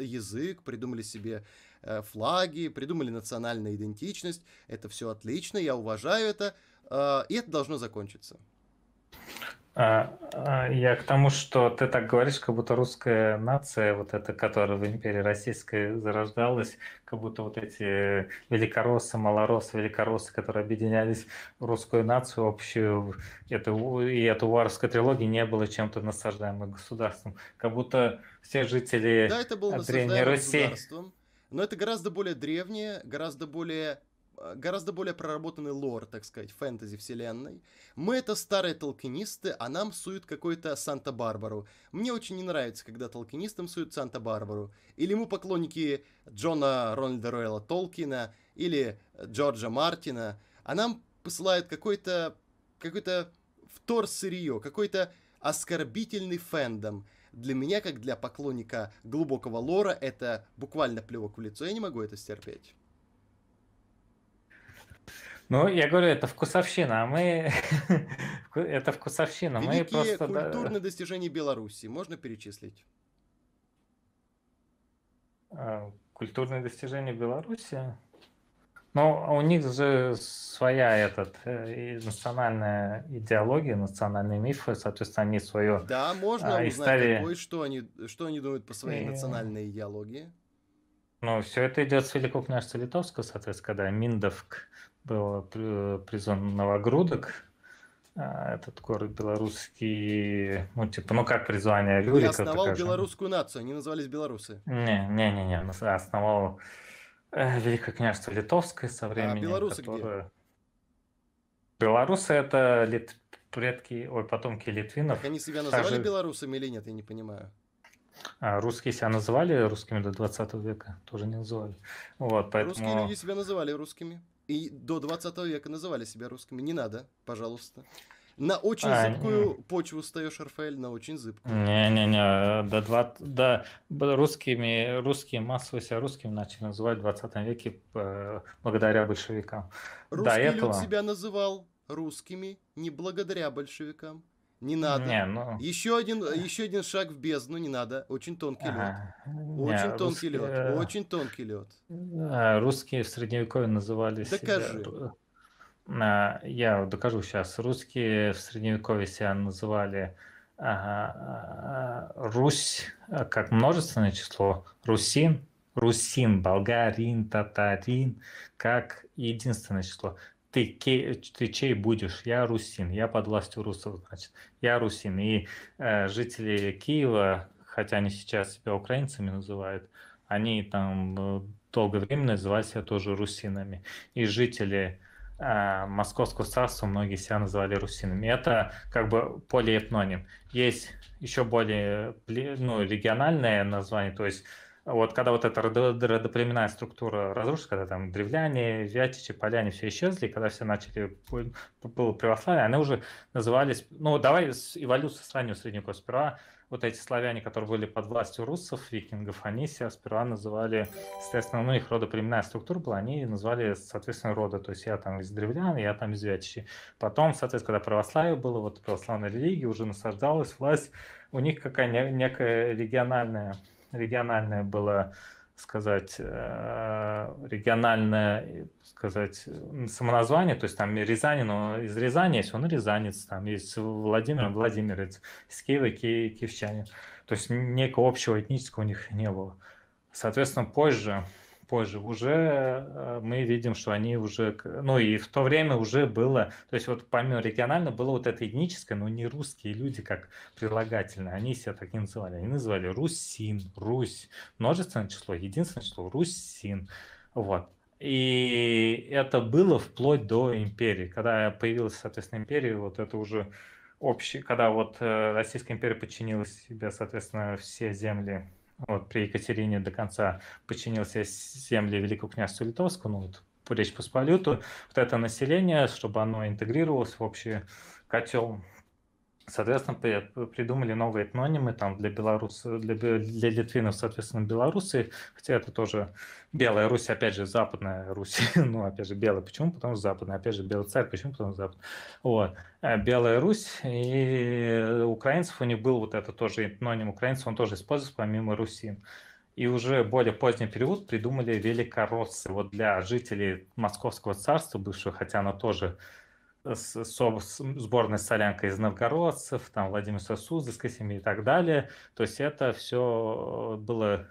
язык, придумали себе э, флаги, придумали национальную идентичность. Это все отлично, я уважаю это, э, и это должно закончиться. А, а, я к тому, что ты так говоришь, как будто русская нация, вот эта, которая в империи российской зарождалась, как будто вот эти великороссы, малороссы, великороссы, которые объединялись в русскую нацию общую, это и эту варварскую трилогию не было чем-то насаждаемым государством. Как будто все жители да, это было Древней Руси... Но это гораздо более древнее, гораздо более Э, гораздо более проработанный лор, так сказать, фэнтези-вселенной. Мы это старые толкинисты, а нам суют какой-то Санта-Барбару. Мне очень не нравится, когда толкинистам суют Санта-Барбару. Или мы поклонники Джона Рональда Ройла Толкина, или Джорджа Мартина, а нам посылают какой-то какой-то втор сырье, какой-то оскорбительный фэндом. Для меня, как для поклонника глубокого лора, это буквально плевок в лицо, я не могу это стерпеть. Ну, я говорю, это вкусовщина, а мы... это вкусовщина. Великие мы просто... культурные достижения Беларуси можно перечислить? А, культурные достижения Беларуси? Ну, у них же своя этот, э, национальная идеология, национальные мифы, соответственно, они свое... Да, можно а, узнать, истории... что, они, что они думают по своей и... национальной идеологии. Ну, все это идет с Великого княжества Литовского, соответственно, когда Миндовк был э, призван Новогрудок, а, этот город белорусский, ну, типа, ну, как призвание Рюрика. Я основал белорусскую нацию, они назывались белорусы. Не-не-не, а основал э, Великое княжество Литовское со а временем. А белорусы которое... где? Белорусы это лит... предки, ой, потомки литвинов. Так они себя называли Та белорусами или нет, я не понимаю. А русские себя называли русскими до 20 века? Тоже не называли. Вот, поэтому... Русские люди себя называли русскими. И до 20 века называли себя русскими. Не надо, пожалуйста. На очень а, зыбкую не. почву встаешь, Рафаэль, на очень зыбкую. Не-не-не, до 20, до русскими, русские массово себя русскими начали называть в 20 веке э, благодаря большевикам. Русский до этого... себя называл русскими не благодаря большевикам, не надо. Не, ну... еще, один, еще один шаг в бездну не надо. Очень тонкий лед. Очень не, тонкий лед. Очень тонкий лед. Э, русские в средневековье называли Докажи. себя... А, я докажу сейчас. Русские в средневековье себя называли а, а, Русь как множественное число. Русин, русин, болгарин, татарин как единственное число ты, кей, ты чей будешь? Я русин, я под властью русов, значит, я русин. И э, жители Киева, хотя они сейчас себя украинцами называют, они там э, долгое время называли себя тоже русинами. И жители э, Московского царства многие себя называли русинами. Это как бы полиэтноним. Есть еще более ну, региональное название, то есть вот когда вот эта родоплеменная структура разрушилась, когда там древляне, вятичи, поляне все исчезли, когда все начали, было православие, они уже назывались, ну давай с эволюцией сравним среднего сперва, вот эти славяне, которые были под властью руссов, викингов, они себя сперва называли, соответственно, ну, их родоплеменная структура была, они называли, соответственно, рода, то есть я там из древлян, я там из вятичи. Потом, соответственно, когда православие было, вот православная религия уже насаждалась, власть, у них какая некая региональная региональная была, сказать, э, региональное, сказать, самоназвание, то есть там Рязани, но из Рязани есть, он рязанец, там есть Владимир, Владимирец, из Киева, ки, киевчанин. То есть некого общего этнического у них не было. Соответственно, позже, позже, уже э, мы видим, что они уже, ну и в то время уже было, то есть вот помимо регионального было вот это этническое, но не русские люди как прилагательное, они себя так не называли, они называли русин, Русь, множественное число, единственное число, русин, вот. И это было вплоть до империи, когда появилась, соответственно, империя, вот это уже общее, когда вот э, Российская империя подчинила себе, соответственно, все земли вот, при Екатерине до конца подчинился земли Великого князя Литовского, ну вот по Речь Посполиту, вот это население, чтобы оно интегрировалось в общий котел Соответственно, придумали новые этнонимы там для белорусов, для, для литвинов, соответственно, белорусы, хотя это тоже Белая Русь, опять же, Западная Русь, ну, опять же, Белая, почему? Потому что Западная, опять же, Белый царь, почему? Потому что Западная. Вот. А белая Русь и украинцев у них был вот это тоже этноним украинцев, он тоже используется помимо Руси. И уже более поздний период придумали великороссы. Вот для жителей Московского царства бывшего, хотя она тоже с, с, сборная солянка из новгородцев, там Владимир Сосуз, семьи и так далее. То есть это все э, было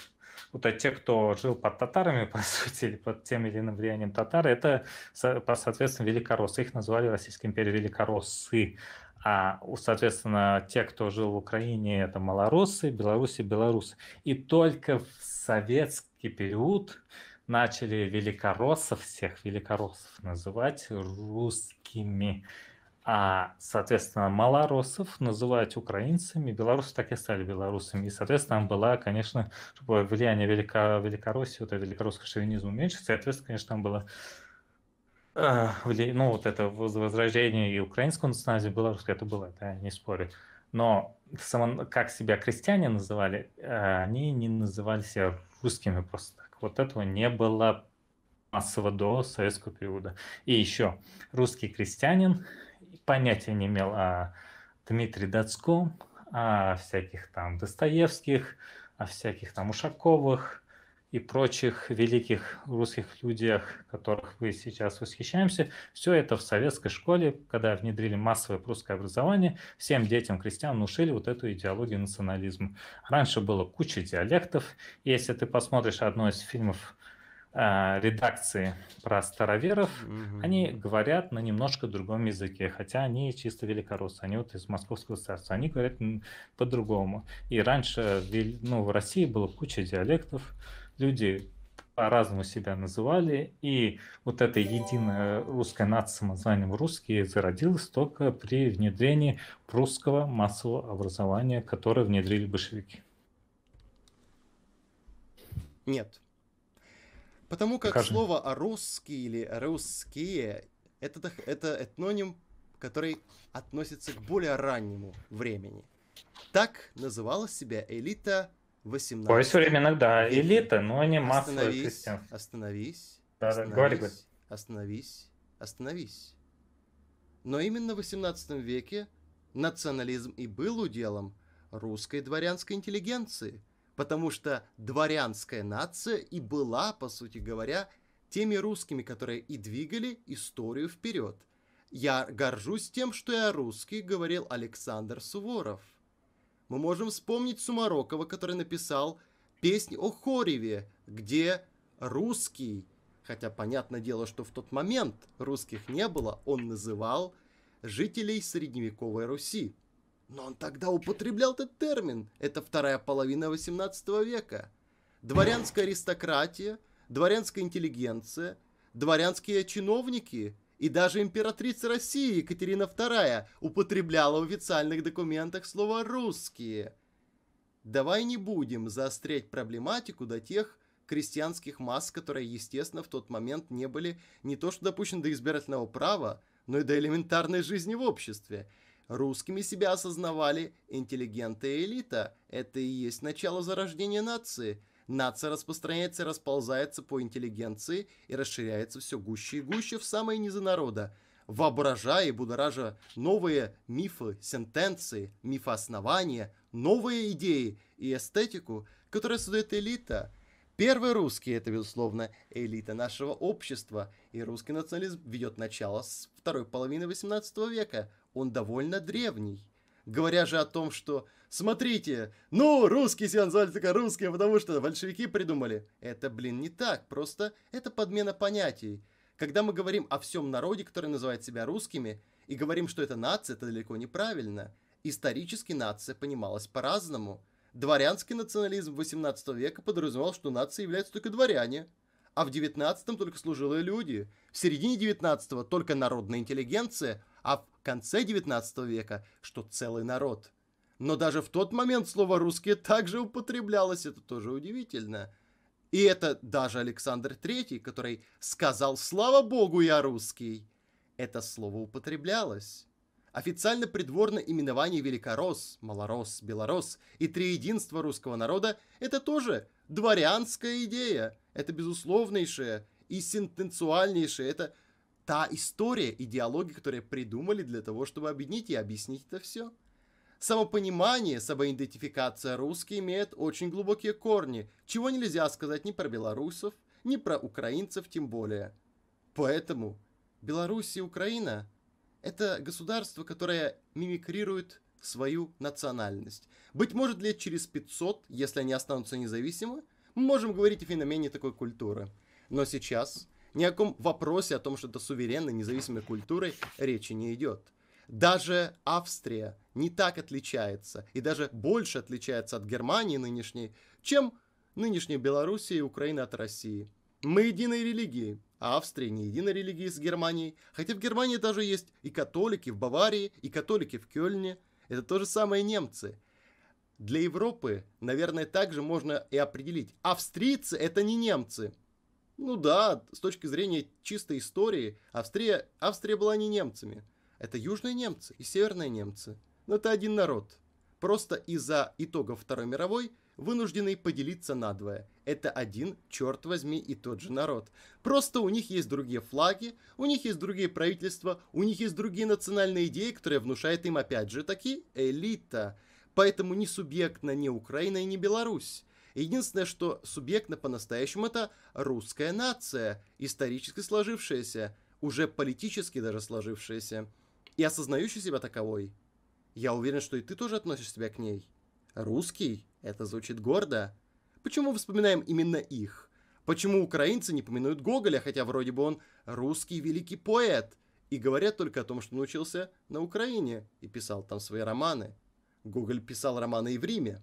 вот те, кто жил под татарами, по сути, или под тем или иным влиянием татар, это, соответственно, великороссы. Их называли Российской империей великороссы. А, соответственно, те, кто жил в Украине, это малороссы, белорусы, белорусы. И только в советский период начали великороссов, всех великороссов называть русскими, а, соответственно, малороссов называть украинцами, белорусы так и стали белорусами. И, соответственно, там была, конечно, чтобы влияние Велика, Великороссии, вот великорусского шовинизма уменьшить, соответственно, конечно, там было э, ну, вот это возрождение и украинского национализма, и белорусского, это было, да, не спорю. Но само, как себя крестьяне называли, э, они не называли себя русскими просто вот этого не было массово до советского периода. И еще русский крестьянин понятия не имел о Дмитрии Донском, о всяких там Достоевских, о всяких там Ушаковых, и прочих великих русских людях, которых мы сейчас восхищаемся, все это в советской школе, когда внедрили массовое прусское образование, всем детям крестьян внушили вот эту идеологию национализма. Раньше было куча диалектов. Если ты посмотришь одно из фильмов а, редакции про староверов, угу. они говорят на немножко другом языке, хотя они чисто великороссы, они вот из московского царства, они говорят по-другому. И раньше ну, в России было куча диалектов, люди по-разному себя называли, и вот это единое русское нация самозванием русские зародилось только при внедрении прусского массового образования, которое внедрили большевики. Нет. Потому как Покажи. слово «русский» или «русские» — это, это этноним, который относится к более раннему времени. Так называла себя элита 18. Ой, все времена, да, элита, но не массовое остановись, христианство. Остановись, да, остановись, говори. остановись, остановись. Но именно в 18 веке национализм и был уделом русской дворянской интеллигенции, потому что дворянская нация и была, по сути говоря, теми русскими, которые и двигали историю вперед. Я горжусь тем, что я русский, говорил Александр Суворов – мы можем вспомнить Сумарокова, который написал песнь о Хореве, где русский, хотя понятное дело, что в тот момент русских не было, он называл жителей средневековой Руси. Но он тогда употреблял этот термин. Это вторая половина 18 века. Дворянская аристократия, дворянская интеллигенция, дворянские чиновники – и даже императрица России Екатерина II употребляла в официальных документах слово «русские». Давай не будем заострять проблематику до тех крестьянских масс, которые, естественно, в тот момент не были не то что допущены до избирательного права, но и до элементарной жизни в обществе. Русскими себя осознавали интеллигенты и элита. Это и есть начало зарождения нации – Нация распространяется и расползается по интеллигенции и расширяется все гуще и гуще в самые низы народа, воображая и будоража новые мифы, сентенции, мифоснования, новые идеи и эстетику, которая создает элита. Первый русский – это, безусловно, элита нашего общества, и русский национализм ведет начало с второй половины XVIII века. Он довольно древний говоря же о том, что «Смотрите, ну, русские русский сианзоль только русские, потому что большевики придумали». Это, блин, не так, просто это подмена понятий. Когда мы говорим о всем народе, который называет себя русскими, и говорим, что это нация, это далеко неправильно. Исторически нация понималась по-разному. Дворянский национализм XVIII века подразумевал, что нация является только дворяне – а в 19-м только служилые люди, в середине 19-го только народная интеллигенция, а в конце 19 века, что целый народ. Но даже в тот момент слово «русские» также употреблялось, это тоже удивительно. И это даже Александр III, который сказал «Слава Богу, я русский», это слово употреблялось. Официально придворное именование «Великорос», «Малорос», «Белорос» и «Триединство русского народа» — это тоже дворянская идея – это безусловнейшее и синтенциальнейшее. это та история и диалоги, которые придумали для того, чтобы объединить и объяснить это все. Самопонимание, самоидентификация русский имеет очень глубокие корни, чего нельзя сказать ни про белорусов, ни про украинцев тем более. Поэтому Беларусь и Украина – это государство, которое мимикрирует свою национальность. Быть может, лет через 500, если они останутся независимы – можем говорить о феномене такой культуры. Но сейчас ни о каком вопросе о том, что это суверенной независимой культурой, речи не идет. Даже Австрия не так отличается, и даже больше отличается от Германии нынешней, чем нынешней Белоруссии и Украины от России. Мы единой религии, а Австрия не единой религии с Германией, хотя в Германии даже есть и католики в Баварии, и католики в Кёльне. Это то же самое немцы для Европы, наверное, также можно и определить. Австрийцы это не немцы. Ну да, с точки зрения чистой истории, Австрия, Австрия была не немцами. Это южные немцы и северные немцы. Но это один народ. Просто из-за итогов Второй мировой вынуждены поделиться надвое. Это один, черт возьми, и тот же народ. Просто у них есть другие флаги, у них есть другие правительства, у них есть другие национальные идеи, которые внушает им опять же таки элита. Поэтому ни субъектно, ни Украина, и ни Беларусь. Единственное, что субъектно по-настоящему это русская нация, исторически сложившаяся, уже политически даже сложившаяся. И осознающий себя таковой. Я уверен, что и ты тоже относишь себя к ней. Русский? Это звучит гордо. Почему вспоминаем именно их? Почему украинцы не поминают Гоголя, хотя вроде бы он русский великий поэт, и говорят только о том, что он учился на Украине и писал там свои романы? Гоголь писал романы и в Риме.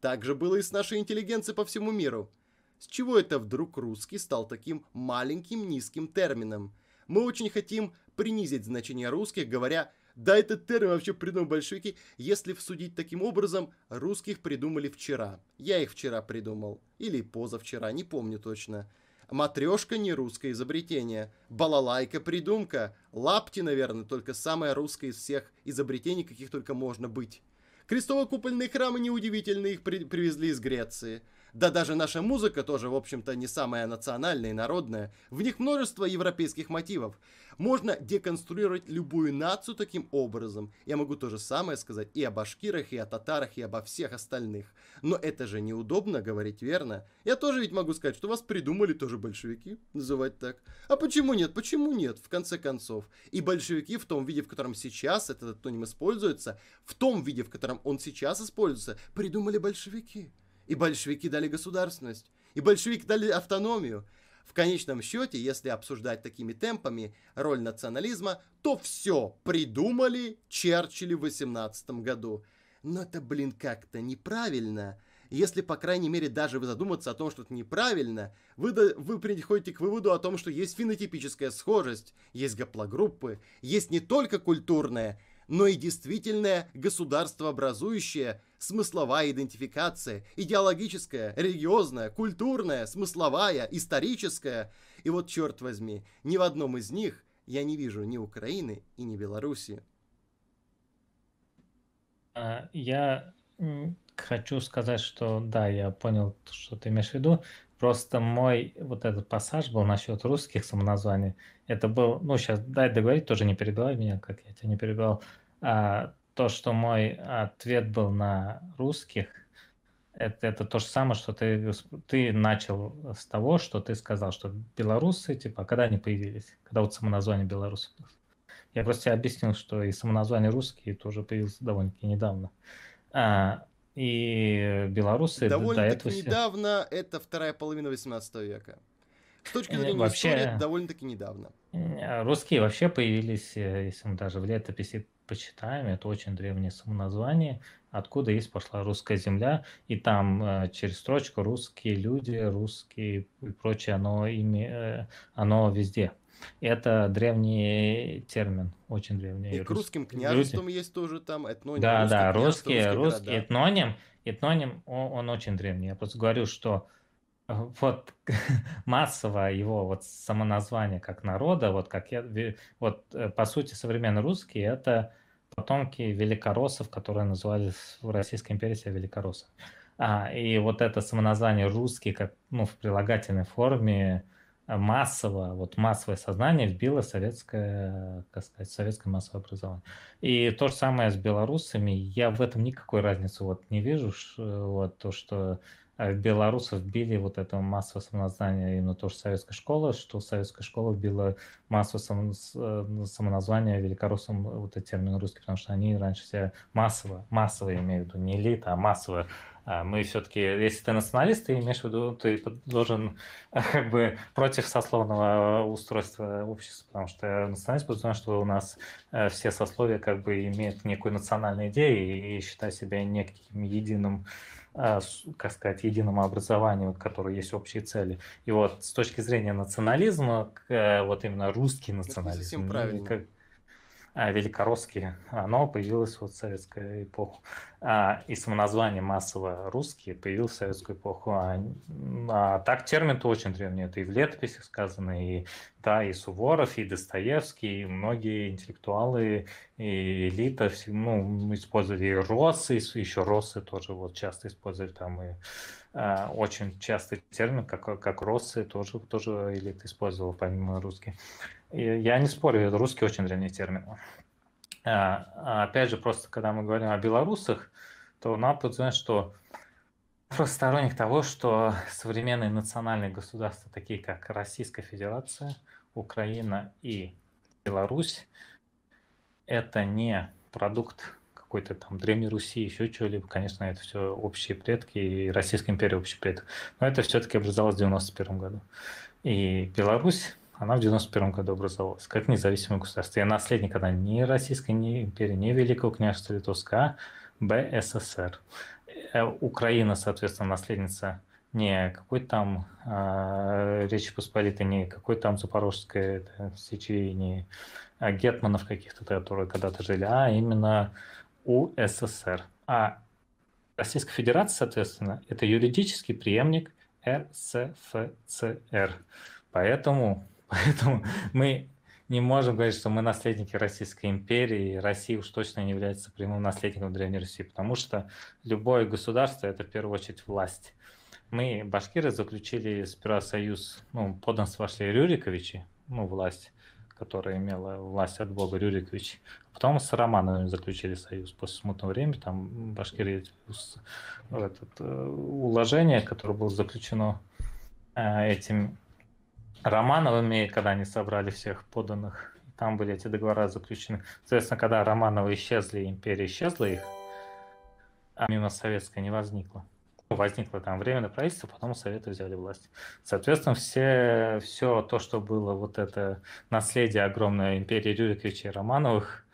Так же было и с нашей интеллигенцией по всему миру. С чего это вдруг русский стал таким маленьким низким термином? Мы очень хотим принизить значение русских, говоря «Да этот термин вообще придумал большевики», если всудить таким образом, русских придумали вчера. Я их вчера придумал. Или позавчера, не помню точно. Матрешка не русское изобретение. Балалайка придумка. Лапти, наверное, только самое русское из всех изобретений, каких только можно быть. Крестово-купольные храмы неудивительно их при привезли из Греции. Да даже наша музыка тоже, в общем-то, не самая национальная и народная. В них множество европейских мотивов. Можно деконструировать любую нацию таким образом. Я могу то же самое сказать и о башкирах, и о татарах, и обо всех остальных. Но это же неудобно говорить верно. Я тоже ведь могу сказать, что вас придумали тоже большевики, называть так. А почему нет? Почему нет? В конце концов. И большевики в том виде, в котором сейчас этот антоним используется, в том виде, в котором он сейчас используется, придумали большевики. И большевики дали государственность, и большевики дали автономию. В конечном счете, если обсуждать такими темпами роль национализма, то все придумали Черчилль в 18 году. Но это, блин, как-то неправильно. Если, по крайней мере, даже вы задуматься о том, что это неправильно, вы, до, вы приходите к выводу о том, что есть фенотипическая схожесть, есть гаплогруппы, есть не только культурная, но и действительное государствообразующее смысловая идентификация, идеологическая, религиозная, культурная, смысловая, историческая. И вот, черт возьми, ни в одном из них я не вижу ни Украины и ни Белоруссии. А, я хочу сказать, что да, я понял, что ты имеешь в виду. Просто мой вот этот пассаж был насчет русских самоназваний. Это был, ну сейчас дай договорить, тоже не перебивай меня, как я тебя не перебивал. А, то, что мой ответ был на русских, это, это то же самое, что ты, ты начал с того, что ты сказал, что белорусы, типа, а когда они появились, когда вот самоназвание белорусов. Я просто объяснил, что и самоназвание русские тоже появилось довольно-таки недавно. А, и белорусы довольно до этого... недавно, все... это вторая половина 18 века. С точки э, зрения вообще, истории, это довольно-таки недавно. Э, русские вообще появились, э, если мы даже в летописи почитаем. Это очень древнее самоназвание, откуда есть пошла русская земля. И там э, через строчку русские люди, русские и прочее, оно, ими, э, оно везде. Это древний термин, очень древний. И к русским княжествам люди. есть тоже там этноним. Да, да, русские, русский этноним. Этноним, он, он очень древний. Я просто говорю, что э, вот массово его вот самоназвание как народа, вот как я, вот э, по сути современный русский это потомки великороссов, которые назывались в Российской империи себя великороссы. А, и вот это самоназвание русский, как ну, в прилагательной форме, э, массово, вот массовое сознание вбило советское, как сказать, советское массовое образование. И то же самое с белорусами. Я в этом никакой разницы вот не вижу, э, вот то, что в э, белорусов били вот эту массу самоназвания, именно тоже советская школа, что советская школа била массу сам, э, самоназвания великорусам, э, вот этот термин русский, потому что они раньше все массово, массово имею в виду, не элита, а массово а мы все-таки, если ты националист, ты имеешь в виду, ты должен как бы против сословного устройства общества, потому что националист подразумевает, что у нас все сословия как бы имеют некую национальную идею и считают себя неким единым Э, как сказать, единому образованию, у которого есть общие цели. И вот с точки зрения национализма, э, вот именно русский ну, национализм, как, а, великоросские, оно появилось вот в советскую эпоху. А, и самоназвание массово русские появилось в советскую эпоху. А, а так термин-то очень древний. Это и в летописях сказано, и, да, и Суворов, и Достоевский, и многие интеллектуалы, и элита ну, использовали и росы, еще росы тоже вот часто использовали там и а, очень частый термин, как, как росы тоже, тоже элита использовала помимо русских. Я не спорю, это русский очень древний термин. А, а опять же, просто когда мы говорим о белорусах, то надо подразумевать, что просто сторонник того, что современные национальные государства, такие как Российская Федерация, Украина и Беларусь, это не продукт какой-то там Древней Руси, еще чего-либо. Конечно, это все общие предки и Российская империя общий предок. Но это все-таки образовалось в 91 году. И Беларусь она в 91 году образовалась как независимое государство. И наследник она ни Российской ни империи, ни Великого княжества Литовска, а БССР. Э, Украина, соответственно, наследница не какой там э, Речи Посполитой, не какой там Запорожской это, сечи, не а гетманов каких-то, которые когда-то жили, а именно УССР. А Российская Федерация, соответственно, это юридический преемник РСФСР. Поэтому Поэтому мы не можем говорить, что мы наследники Российской империи, и Россия уж точно не является прямым наследником Древней Руси, потому что любое государство – это в первую очередь власть. Мы, башкиры, заключили сперва союз, ну, под нас вошли Рюриковичи, ну, власть, которая имела власть от Бога Рюрикович. Потом с Романовым заключили союз после смутного времени, там башкиры этот, э, уложение, которое было заключено э, этим Романовыми, когда они собрали всех поданных, там были эти договора заключены. Соответственно, когда Романовы исчезли, империя исчезла их, а мимо советская не возникла. Ну, возникло там временное правительство, потом советы взяли власть. Соответственно, все, все то, что было вот это наследие огромной империи Рюриковича и Романовых,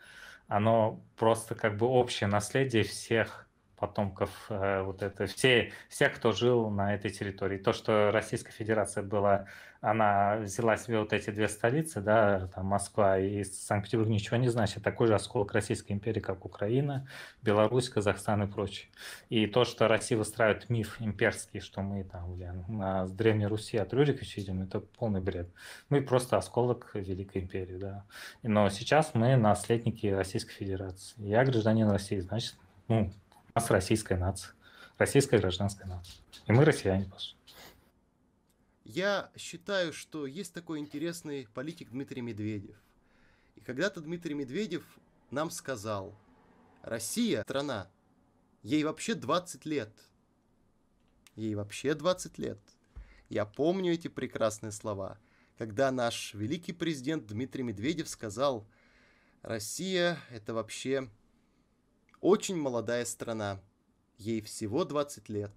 оно просто как бы общее наследие всех потомков, э, вот это все, всех, кто жил на этой территории. То, что Российская Федерация была, она взяла себе вот эти две столицы, да, там Москва и Санкт-Петербург, ничего не значит. Такой же осколок Российской империи, как Украина, Беларусь, Казахстан и прочее. И то, что Россия выстраивает миф имперский, что мы там, блин, с Древней Руси от Рюриковича идем, это полный бред. Мы просто осколок Великой империи, да. Но сейчас мы наследники Российской Федерации. Я гражданин России, значит, ну, нас российская нация, российская гражданская нация. И мы россияне, по сути. Я считаю, что есть такой интересный политик Дмитрий Медведев. И когда-то Дмитрий Медведев нам сказал, Россия – страна, ей вообще 20 лет. Ей вообще 20 лет. Я помню эти прекрасные слова, когда наш великий президент Дмитрий Медведев сказал, Россия – это вообще очень молодая страна. Ей всего 20 лет.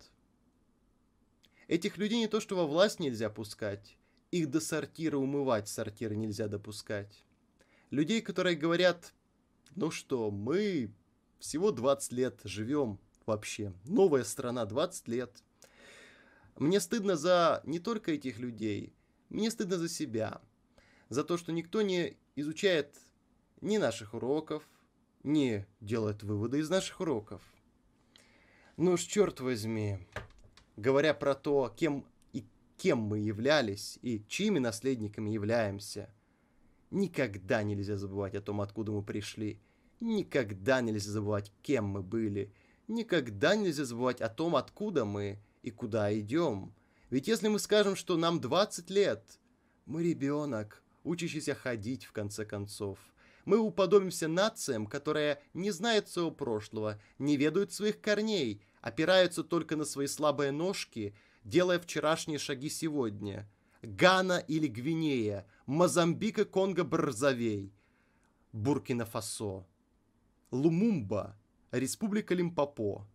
Этих людей не то что во власть нельзя пускать, их до сортира умывать сортир нельзя допускать. Людей, которые говорят, ну что, мы всего 20 лет живем вообще, новая страна 20 лет. Мне стыдно за не только этих людей, мне стыдно за себя, за то, что никто не изучает ни наших уроков, не делает выводы из наших уроков. Ну ж, черт возьми, говоря про то, кем и кем мы являлись и чьими наследниками являемся, никогда нельзя забывать о том, откуда мы пришли, никогда нельзя забывать, кем мы были, никогда нельзя забывать о том, откуда мы и куда идем. Ведь если мы скажем, что нам 20 лет, мы ребенок, учащийся ходить в конце концов – мы уподобимся нациям, которые не знают своего прошлого, не ведают своих корней, опираются только на свои слабые ножки, делая вчерашние шаги сегодня. Гана или Гвинея, Мозамбик и Конго-Барзавей, Буркина-Фасо, Лумумба, Республика Лимпопо.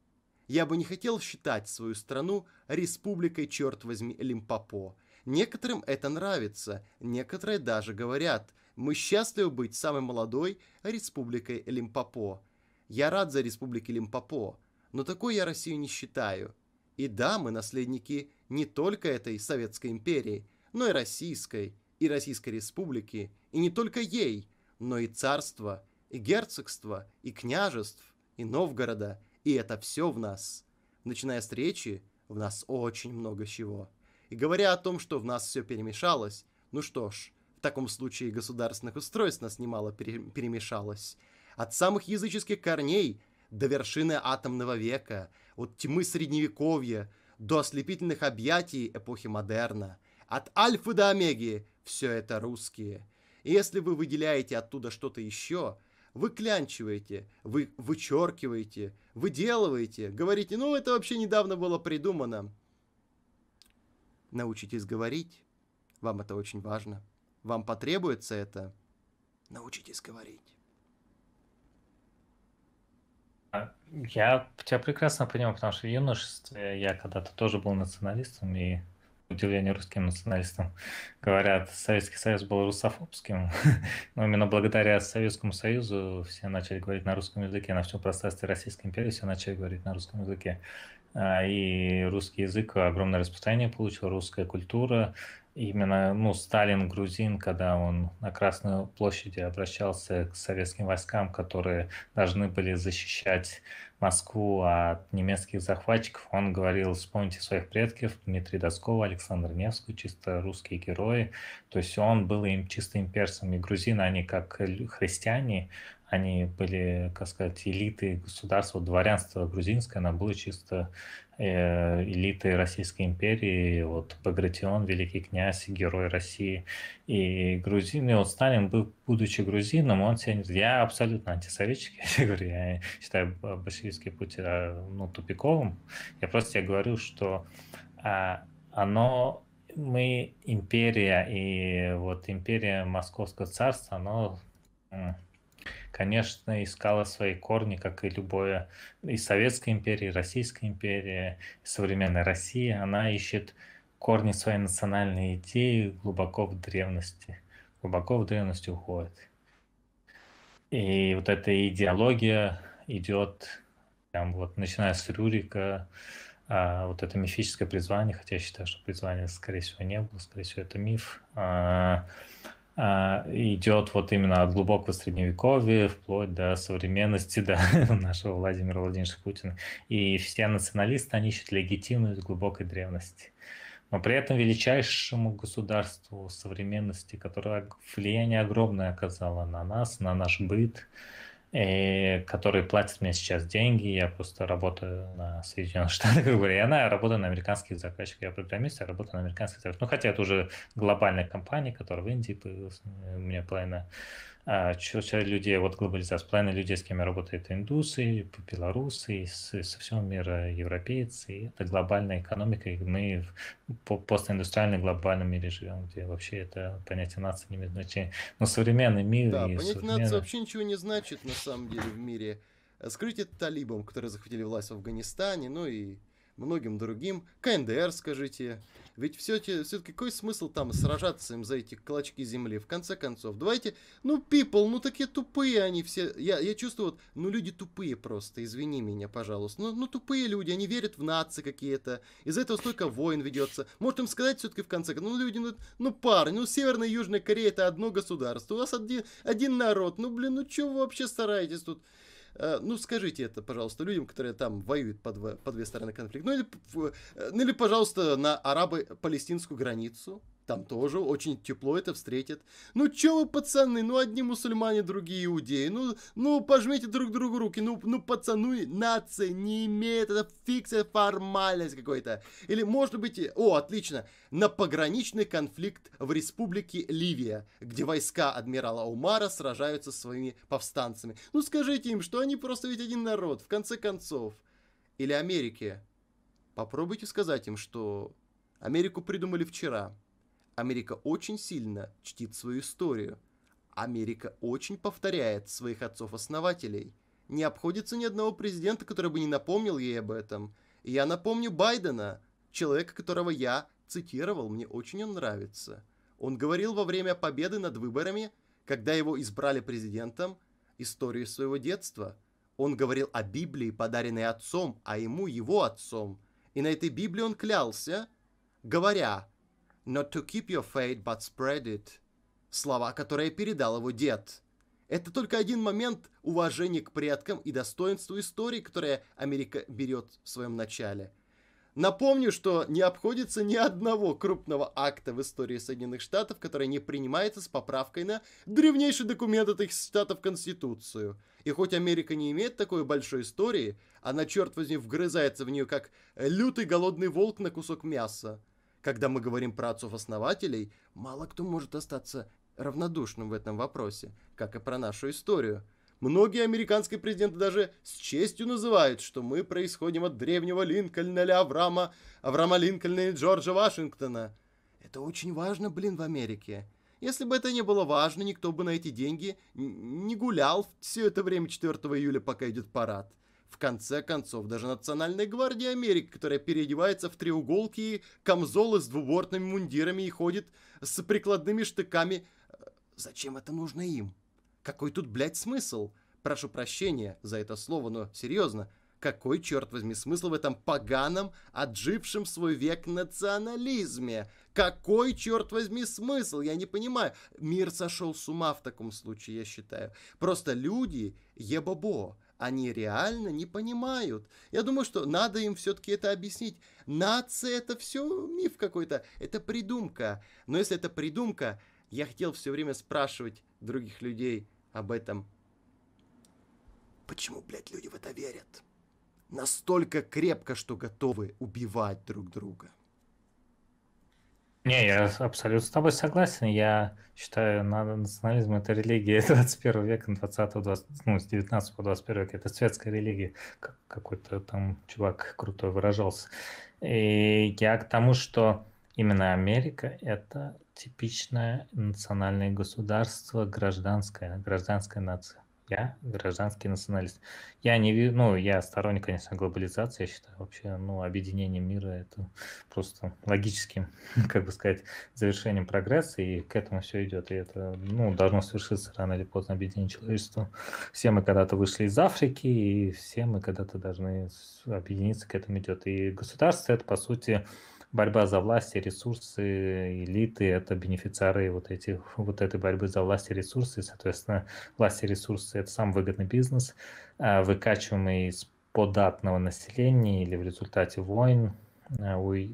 Я бы не хотел считать свою страну республикой, черт возьми, Лимпопо. Некоторым это нравится, некоторые даже говорят, мы счастливы быть самой молодой республикой Лимпопо. Я рад за республики Лимпопо, но такой я Россию не считаю. И да, мы наследники не только этой Советской империи, но и Российской, и Российской Республики, и не только ей, но и царства, и герцогства, и княжеств, и Новгорода, и это все в нас. Начиная с речи, в нас очень много чего. И говоря о том, что в нас все перемешалось, ну что ж, таком случае государственных устройств нас немало пере перемешалось. От самых языческих корней до вершины атомного века, от тьмы средневековья до ослепительных объятий эпохи модерна. От альфы до омеги все это русские. И если вы выделяете оттуда что-то еще, вы клянчиваете, вы вычеркиваете, выделываете, говорите, ну это вообще недавно было придумано. Научитесь говорить, вам это очень важно. Вам потребуется это? Научитесь говорить. А, я тебя прекрасно понимаю, потому что в юношестве я когда-то тоже был националистом, и удивление русским националистам говорят, Советский Союз был русофобским, но именно благодаря Советскому Союзу все начали говорить на русском языке, на всем пространстве Российской империи все начали говорить на русском языке. А, и русский язык огромное распространение получил, русская культура, именно, ну, Сталин, грузин, когда он на Красной площади обращался к советским войскам, которые должны были защищать Москву от немецких захватчиков, он говорил, вспомните своих предков, Дмитрий Досков, Александр Невский, чисто русские герои. То есть он был им чисто имперцем. И грузины, они как христиане, они были, как сказать, элиты государства, дворянство грузинское, оно было чисто э, элиты Российской империи, вот Багратион, великий князь, герой России и грузин. И вот Сталин, был, будучи грузином, он себя не... Я абсолютно антисоветчик, я говорю, я считаю большевистский путь а, ну, тупиковым. Я просто я говорю, что а, оно мы империя и вот империя Московского царства, оно конечно, искала свои корни, как и любое из Советской империи, Российской империи, современная Россия. Она ищет корни своей национальной идеи глубоко в древности, глубоко в древности уходит. И вот эта идеология идет, прям вот начиная с Рюрика, а, вот это мифическое призвание, хотя я считаю, что призвания, скорее всего, не было, скорее всего, это миф. А, а, идет вот именно от глубокого средневековья вплоть до современности, до нашего Владимира Владимировича Путина. И все националисты, они ищут легитимность глубокой древности. Но при этом величайшему государству современности, которое влияние огромное оказало на нас, на наш быт, и, э, который платит мне сейчас деньги, я просто работаю на Соединенных Штатах, грубо говоря, я на, работаю на американских заказчиках, я программист, я работаю на американских заказчиках. Ну, хотя это уже глобальная компания, которая в Индии появилась, э, у меня половина а, через людей, вот глобализация, половина людей, с кем я работаю, это индусы, белорусы, со всего мира европейцы. Это глобальная экономика, и мы в постиндустриальном глобальном мире живем, где вообще это понятие нации не имеет значения. Но современный мир... Да, понятие современный... нации вообще ничего не значит на самом деле в мире. Скрыть это талибам, которые захватили власть в Афганистане, ну и многим другим. КНДР, скажите, ведь все, все-таки какой смысл там сражаться им за эти клочки земли? В конце концов, давайте, ну, people, ну, такие тупые они все. Я, я чувствую, вот, ну, люди тупые просто, извини меня, пожалуйста. Ну, ну тупые люди, они верят в нации какие-то. Из-за этого столько войн ведется. Может им сказать все-таки в конце, концов, ну, люди, ну, ну парни, ну, Северная и Южная Корея это одно государство. У вас один, один народ. Ну, блин, ну, что вы вообще стараетесь тут? Э, ну скажите это, пожалуйста, людям, которые там воюют по, два, по две стороны конфликта. Ну или, э, ну или, пожалуйста, на арабо-палестинскую границу там тоже очень тепло это встретят. Ну чё вы, пацаны, ну одни мусульмане, другие иудеи. Ну, ну пожмите друг другу руки. Ну, ну пацаны, нация не имеет. Это фикция, формальность какой-то. Или может быть, о, отлично, на пограничный конфликт в республике Ливия, где войска адмирала Умара сражаются со своими повстанцами. Ну скажите им, что они просто ведь один народ, в конце концов. Или Америке. Попробуйте сказать им, что Америку придумали вчера, Америка очень сильно чтит свою историю. Америка очень повторяет своих отцов-основателей. Не обходится ни одного президента, который бы не напомнил ей об этом. И я напомню Байдена, человека, которого я цитировал, мне очень он нравится. Он говорил во время победы над выборами, когда его избрали президентом, историю своего детства. Он говорил о Библии, подаренной отцом, а ему его отцом. И на этой Библии он клялся, говоря – not to keep your faith, but spread it. Слова, которые передал его дед. Это только один момент уважения к предкам и достоинству истории, которое Америка берет в своем начале. Напомню, что не обходится ни одного крупного акта в истории Соединенных Штатов, который не принимается с поправкой на древнейший документ этих штатов Конституцию. И хоть Америка не имеет такой большой истории, она, черт возьми, вгрызается в нее как лютый голодный волк на кусок мяса. Когда мы говорим про отцов-основателей, мало кто может остаться равнодушным в этом вопросе, как и про нашу историю. Многие американские президенты даже с честью называют, что мы происходим от древнего Линкольна или Авраама, Авраама Линкольна и Джорджа Вашингтона. Это очень важно, блин, в Америке. Если бы это не было важно, никто бы на эти деньги не гулял все это время 4 июля, пока идет парад. В конце концов, даже Национальная гвардия Америки, которая переодевается в треуголки и камзолы с двубортными мундирами и ходит с прикладными штыками. Э, зачем это нужно им? Какой тут, блядь, смысл? Прошу прощения за это слово, но серьезно, какой, черт возьми, смысл в этом поганом, отжившем свой век национализме? Какой, черт возьми, смысл? Я не понимаю. Мир сошел с ума в таком случае, я считаю. Просто люди ебобо они реально не понимают. Я думаю, что надо им все-таки это объяснить. Нация это все миф какой-то, это придумка. Но если это придумка, я хотел все время спрашивать других людей об этом. Почему, блядь, люди в это верят? Настолько крепко, что готовы убивать друг друга. Не, я абсолютно с тобой согласен. Я считаю, надо, национализм – это религия 21 века, 20, 20 ну, с 19 по 21 век. Это светская религия, как какой-то там чувак крутой выражался. И я к тому, что именно Америка – это типичное национальное государство, гражданское, гражданская нация. Я гражданский националист. Я не вижу, ну, я сторонник, конечно, глобализации, я считаю вообще, ну, объединение мира это просто логическим, как бы сказать, завершением прогресса, и к этому все идет, и это, ну, должно совершиться рано или поздно объединение человечества. Все мы когда-то вышли из Африки, и все мы когда-то должны объединиться, к этому идет. И государство это, по сути, борьба за власть и ресурсы, элиты — это бенефициары вот, этих вот этой борьбы за власть и ресурсы. соответственно, власть и ресурсы — это сам выгодный бизнес, а, выкачиваемый из податного населения или в результате войн. А, э,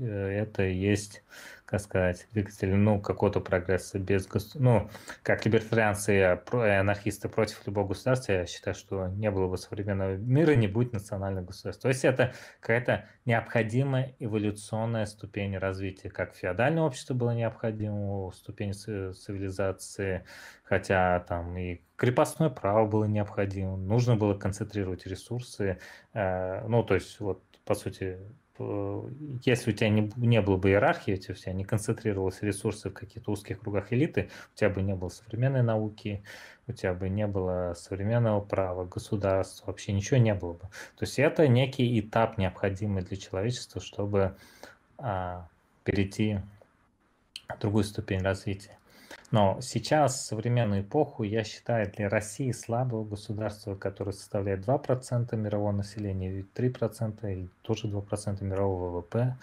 это есть как сказать, двигатели, ну, какого-то прогресса без государства. Ну, как либертарианцы и э, анархисты против любого государства, я считаю, что не было бы современного мира, не будет национального государства. То есть это какая-то необходимая эволюционная ступень развития, как феодальное общество было необходимо, ступень цивилизации, хотя там и крепостное право было необходимо, нужно было концентрировать ресурсы, э, ну, то есть вот по сути, Э, если у тебя не, не было бы иерархии, если у тебя не концентрировалось ресурсы в каких-то узких кругах элиты, у тебя бы не было современной науки, у тебя бы не было современного права, государства, вообще ничего не было бы. То есть это некий этап, необходимый для человечества, чтобы а, перейти на другую ступень развития. Но сейчас, в современную эпоху, я считаю для России слабого государства, которое составляет 2% мирового населения, 3% или тоже 2% мирового ВВП,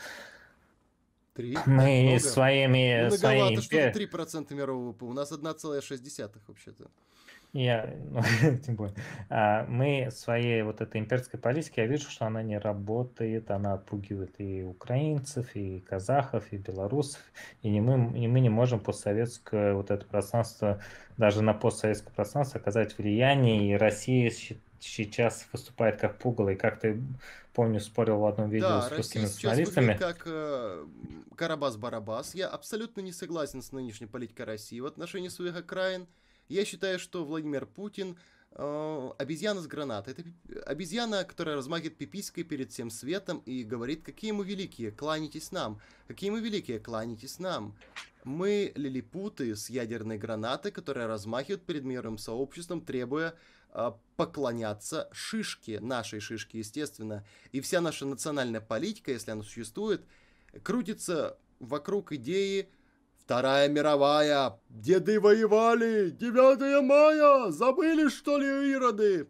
Три? Мы Много. своими... Ну, многовато, своими... что ли 3% мирового ВВП? У нас 1,6 вообще-то. Я, ну, тем более. А, мы своей вот этой имперской политикой, я вижу, что она не работает, она отпугивает и украинцев, и казахов, и белорусов, и не мы, и мы не можем постсоветское вот это пространство, даже на постсоветское пространство оказать влияние, и Россия счит, сейчас выступает как пугало, и как ты, помню, спорил в одном видео да, с русскими Россия националистами. как э, Карабас-Барабас. Я абсолютно не согласен с нынешней политикой России в отношении своих окраин. Я считаю, что Владимир Путин э, обезьяна с гранатой. Это обезьяна, которая размахивает пипиской перед всем светом и говорит, какие мы великие, кланяйтесь нам. Какие мы великие, кланяйтесь нам. Мы лилипуты с ядерной гранатой, которая размахивает перед миром сообществом, требуя а, поклоняться шишке, нашей шишке, естественно. И вся наша национальная политика, если она существует, крутится вокруг идеи Вторая мировая, деды воевали, 9 мая, забыли что ли ироды?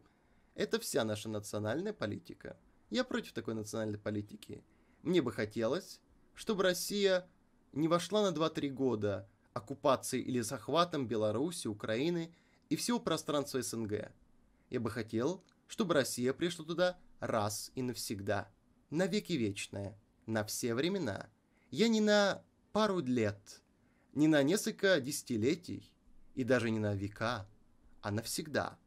Это вся наша национальная политика. Я против такой национальной политики. Мне бы хотелось, чтобы Россия не вошла на 2-3 года оккупацией или захватом Беларуси, Украины и всего пространства СНГ. Я бы хотел, чтобы Россия пришла туда раз и навсегда, на веки вечное, на все времена. Я не на пару лет, не на несколько десятилетий и даже не на века, а навсегда.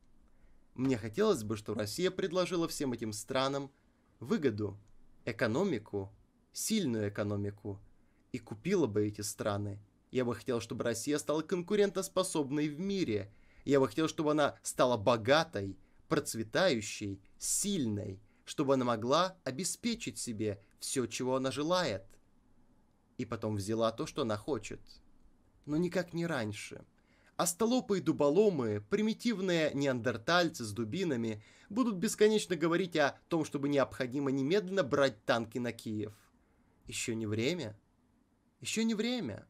Мне хотелось бы, чтобы Россия предложила всем этим странам выгоду, экономику, сильную экономику, и купила бы эти страны. Я бы хотел, чтобы Россия стала конкурентоспособной в мире – я бы хотел, чтобы она стала богатой, процветающей, сильной, чтобы она могла обеспечить себе все, чего она желает. И потом взяла то, что она хочет. Но никак не раньше. Остолопы и дуболомы, примитивные неандертальцы с дубинами будут бесконечно говорить о том, чтобы необходимо немедленно брать танки на Киев. Еще не время. Еще не время.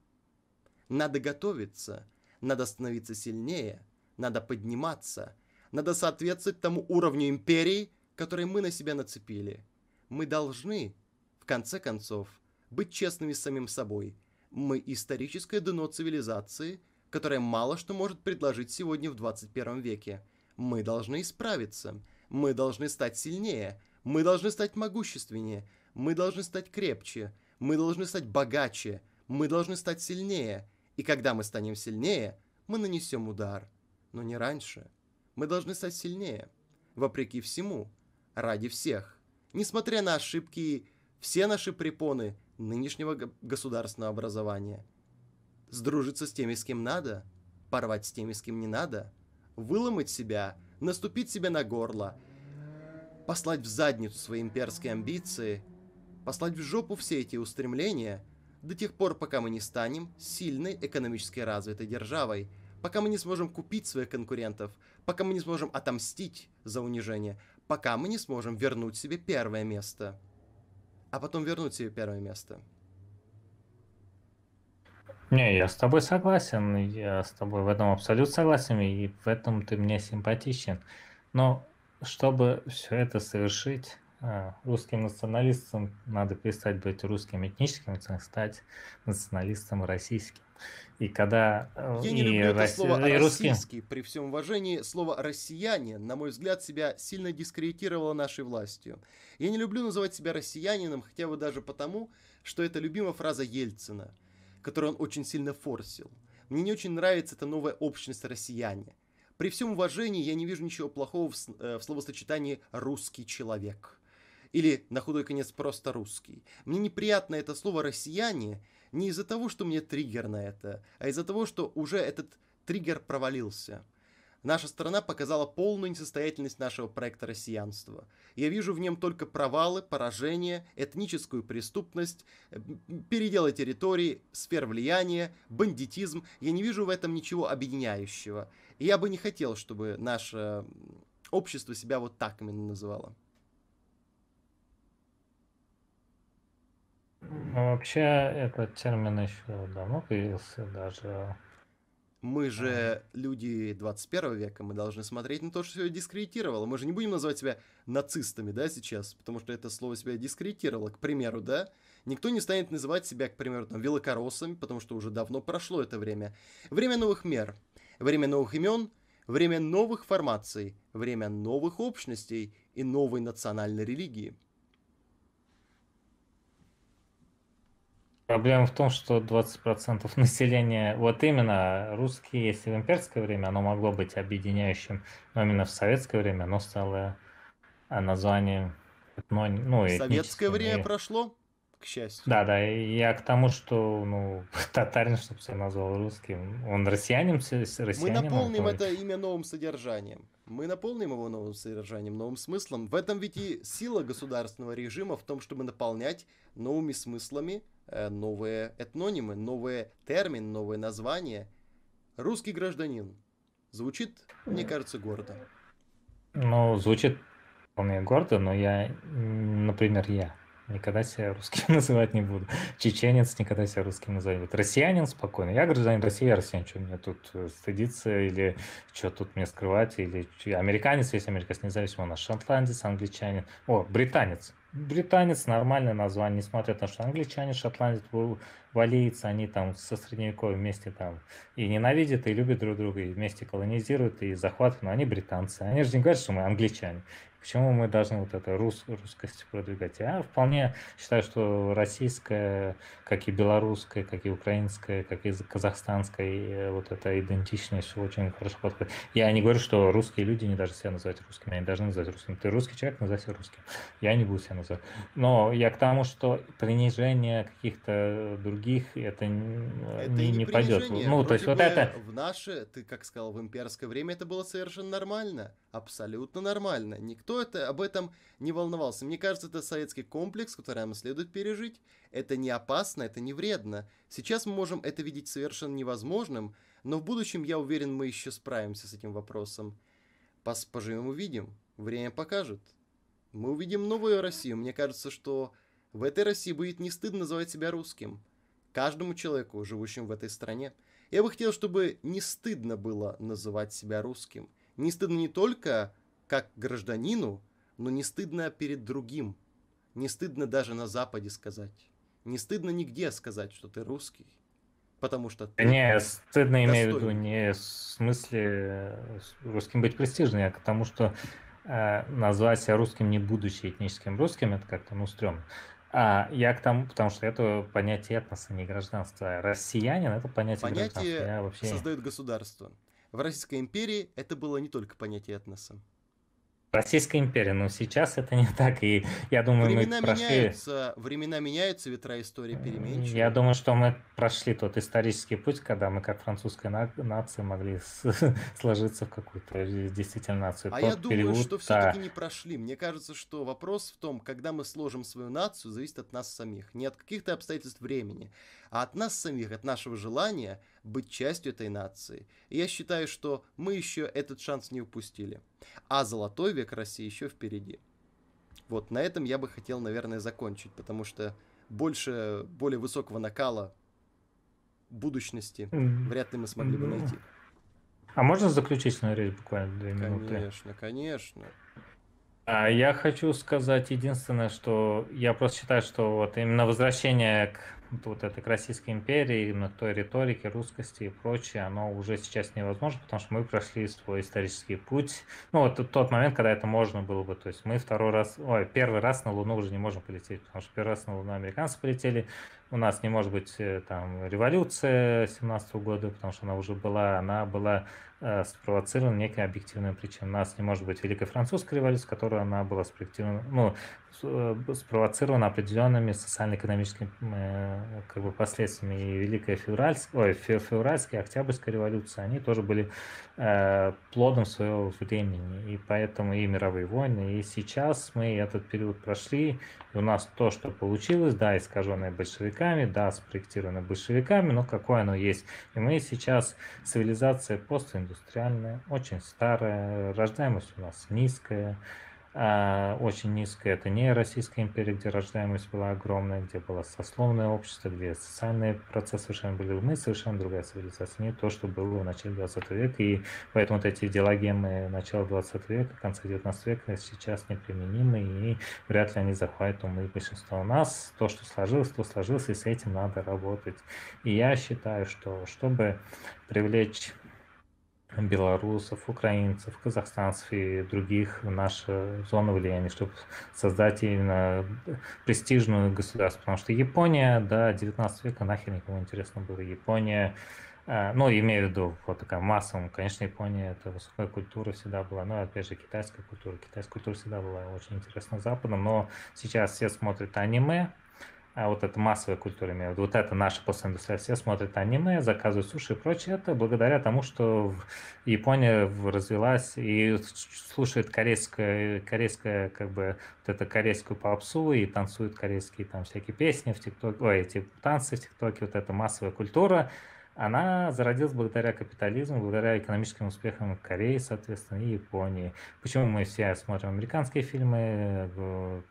Надо готовиться. Надо становиться сильнее. Надо подниматься. Надо соответствовать тому уровню империи, который мы на себя нацепили. Мы должны, в конце концов, быть честными с самим собой. Мы историческое дно цивилизации, которое мало что может предложить сегодня в 21 веке. Мы должны исправиться. Мы должны стать сильнее. Мы должны стать могущественнее. Мы должны стать крепче. Мы должны стать богаче. Мы должны стать сильнее. И когда мы станем сильнее, мы нанесем удар но не раньше. Мы должны стать сильнее, вопреки всему, ради всех. Несмотря на ошибки и все наши препоны нынешнего государственного образования. Сдружиться с теми, с кем надо, порвать с теми, с кем не надо, выломать себя, наступить себе на горло, послать в задницу свои имперские амбиции, послать в жопу все эти устремления – до тех пор, пока мы не станем сильной экономически развитой державой, пока мы не сможем купить своих конкурентов, пока мы не сможем отомстить за унижение, пока мы не сможем вернуть себе первое место, а потом вернуть себе первое место. Не, я с тобой согласен, я с тобой в этом абсолютно согласен, и в этом ты мне симпатичен. Но чтобы все это совершить, э, русским националистам надо перестать быть русским этническим, стать националистом российским. И когда... Э, я и не люблю это слово «российский». При всем уважении, слово «россияне», на мой взгляд, себя сильно дискредитировало нашей властью. Я не люблю называть себя россиянином, хотя бы даже потому, что это любимая фраза Ельцина, которую он очень сильно форсил. Мне не очень нравится эта новая общность «россияне». При всем уважении я не вижу ничего плохого в, э, в словосочетании «русский человек» или, на худой конец, просто «русский». Мне неприятно это слово «россияне», не из-за того, что мне триггер на это, а из-за того, что уже этот триггер провалился. Наша страна показала полную несостоятельность нашего проекта россиянства. Я вижу в нем только провалы, поражения, этническую преступность, э, переделы территорий, сфер влияния, бандитизм. Я не вижу в этом ничего объединяющего. И я бы не хотел, чтобы наше общество себя вот так именно называло. Ну Вообще этот термин еще давно появился даже. Мы а. же люди 21 века, мы должны смотреть на то, что себя дискредитировало. Мы же не будем называть себя нацистами, да, сейчас, потому что это слово себя дискредитировало, к примеру, да? Никто не станет называть себя, к примеру, там, велокоросами, потому что уже давно прошло это время. Время новых мер, время новых имен, время новых формаций, время новых общностей и новой национальной религии – Проблема в том, что 20% населения, вот именно русские, если в имперское время оно могло быть объединяющим, но именно в советское время оно стало а, названием... Ну, ну, советское время и... прошло, к счастью. Да, да, я к тому, что ну, татарин, чтобы себя назвал русским, он россиянин, россиянин. Мы наполним это имя новым содержанием. Мы наполним его новым содержанием, новым смыслом. В этом ведь и сила государственного режима в том, чтобы наполнять новыми смыслами Э, новые этнонимы, новые термин, новые названия. Русский гражданин. Звучит, мне кажется, гордо. Ну, звучит вполне гордо, но я, например, я никогда себя русским называть не буду. Чеченец никогда себя русским называть. Россиянин спокойно. Я гражданин России, я россиянин. Что мне тут э, стыдиться или что тут мне скрывать? Или американец, весь американец, независимо, у нас шотландец, англичанин. О, британец. Британец нормальное название, несмотря на то, что англичане, шотландец, валиец, они там со средневековья вместе там и ненавидят, и любят друг друга, и вместе колонизируют, и захватывают, но они британцы. Они же не говорят, что мы англичане. Почему мы должны вот это рус, русскость продвигать? Я вполне считаю, что российская, как и белорусская, как и украинская, как и казахстанская, э, вот эта идентичность очень хорошо подходит. Я не говорю, что русские люди не должны себя называть русскими, они должны называть русскими. Ты русский человек, себя русским. Я не буду себя называть. Но я к тому, что принижение каких-то других, это, это не, не, не пойдет. Ну, Вроде то есть вот это... В наше, ты как сказал, в имперское время это было совершенно нормально абсолютно нормально. Никто это, об этом не волновался. Мне кажется, это советский комплекс, который нам следует пережить. Это не опасно, это не вредно. Сейчас мы можем это видеть совершенно невозможным, но в будущем, я уверен, мы еще справимся с этим вопросом. Пос поживем увидим. Время покажет. Мы увидим новую Россию. Мне кажется, что в этой России будет не стыдно называть себя русским. Каждому человеку, живущему в этой стране. Я бы хотел, чтобы не стыдно было называть себя русским – не стыдно не только как гражданину, но не стыдно перед другим. Не стыдно даже на Западе сказать. Не стыдно нигде сказать, что ты русский. Потому что ты Не, стыдно имею в виду не в смысле э, русским быть престижнее, а потому что э, назвать себя русским, не будучи этническим русским, это как-то ну стрёмно. А я к тому, потому что это понятие этноса, не гражданства. Россиянин это понятие, понятие гражданства. Я вообще... создает государство в Российской империи это было не только понятие этноса. Российская империя, но ну, сейчас это не так, и я думаю, времена мы прошли... Меняются, времена меняются, ветра истории переменчивы. Я думаю, что мы прошли тот исторический путь, когда мы как французская на... нация могли с... сложиться в какую-то действительно нацию. А тот я думаю, период, что все-таки не прошли. Мне кажется, что вопрос в том, когда мы сложим свою нацию, зависит от нас самих. Не от каких-то обстоятельств времени, а от нас самих, от нашего желания, быть частью этой нации. И я считаю, что мы еще этот шанс не упустили. А золотой век России еще впереди. Вот на этом я бы хотел, наверное, закончить, потому что больше, более высокого накала будущности вряд ли мы смогли бы найти. А можно заключительную речь буквально две конечно, минуты? Конечно, конечно. А я хочу сказать единственное, что я просто считаю, что вот именно возвращение к вот этой к Российской империи, именно к той риторике, русскости и прочее, оно уже сейчас невозможно, потому что мы прошли свой исторический путь. Ну, вот тот, тот момент, когда это можно было бы. То есть мы второй раз, ой, первый раз на Луну уже не можем полететь, потому что первый раз на Луну американцы полетели. У нас не может быть э, там революция 17 -го года, потому что она уже была, она была Э, спровоцирован некой объективной причиной. У нас не может быть Великой Французской революции, которая она была спроектирована, ну, э, спровоцирована определенными социально-экономическими э, как бы, последствиями. И Великая Февральская, ой, Февральская и Октябрьская революция, они тоже были э, плодом своего времени. И поэтому и мировые войны, и сейчас мы этот период прошли, и у нас то, что получилось, да, искаженное большевиками, да, спроектировано большевиками, но какое оно есть. И мы сейчас, цивилизация постиндустриальная, индустриальная, очень старая, рождаемость у нас низкая, а, очень низкая. Это не Российская империя, где рождаемость была огромная, где было сословное общество, где социальные процессы совершенно были. Мы совершенно другая цивилизация, не то, что было в начале 20 века. И поэтому вот эти идеологемы начала 20 века, конца 19 века сейчас неприменимы, и вряд ли они захватят умы большинства у нас. То, что сложилось, то сложилось, и с этим надо работать. И я считаю, что чтобы привлечь белорусов, украинцев, казахстанцев и других в нашу зону влияния, чтобы создать именно престижную государство. Потому что Япония да, 19 века нахер никому интересно было. Япония, э, ну, имею в виду вот такая массовым, конечно, Япония это высокая культура всегда была, но, опять же, китайская культура. Китайская культура всегда была очень интересна Западом, но сейчас все смотрят аниме, а вот эта массовая культура, имею вот это наша постиндустрия, все смотрят аниме, заказывают суши и прочее, это благодаря тому, что Япония развилась и слушает корейское, корейское как бы, вот это корейскую попсу и танцует корейские там всякие песни в ТикТоке, ой, эти танцы в ТикТоке, вот эта массовая культура, она зародилась благодаря капитализму, благодаря экономическим успехам Кореи, соответственно, и Японии. Почему мы все смотрим американские фильмы,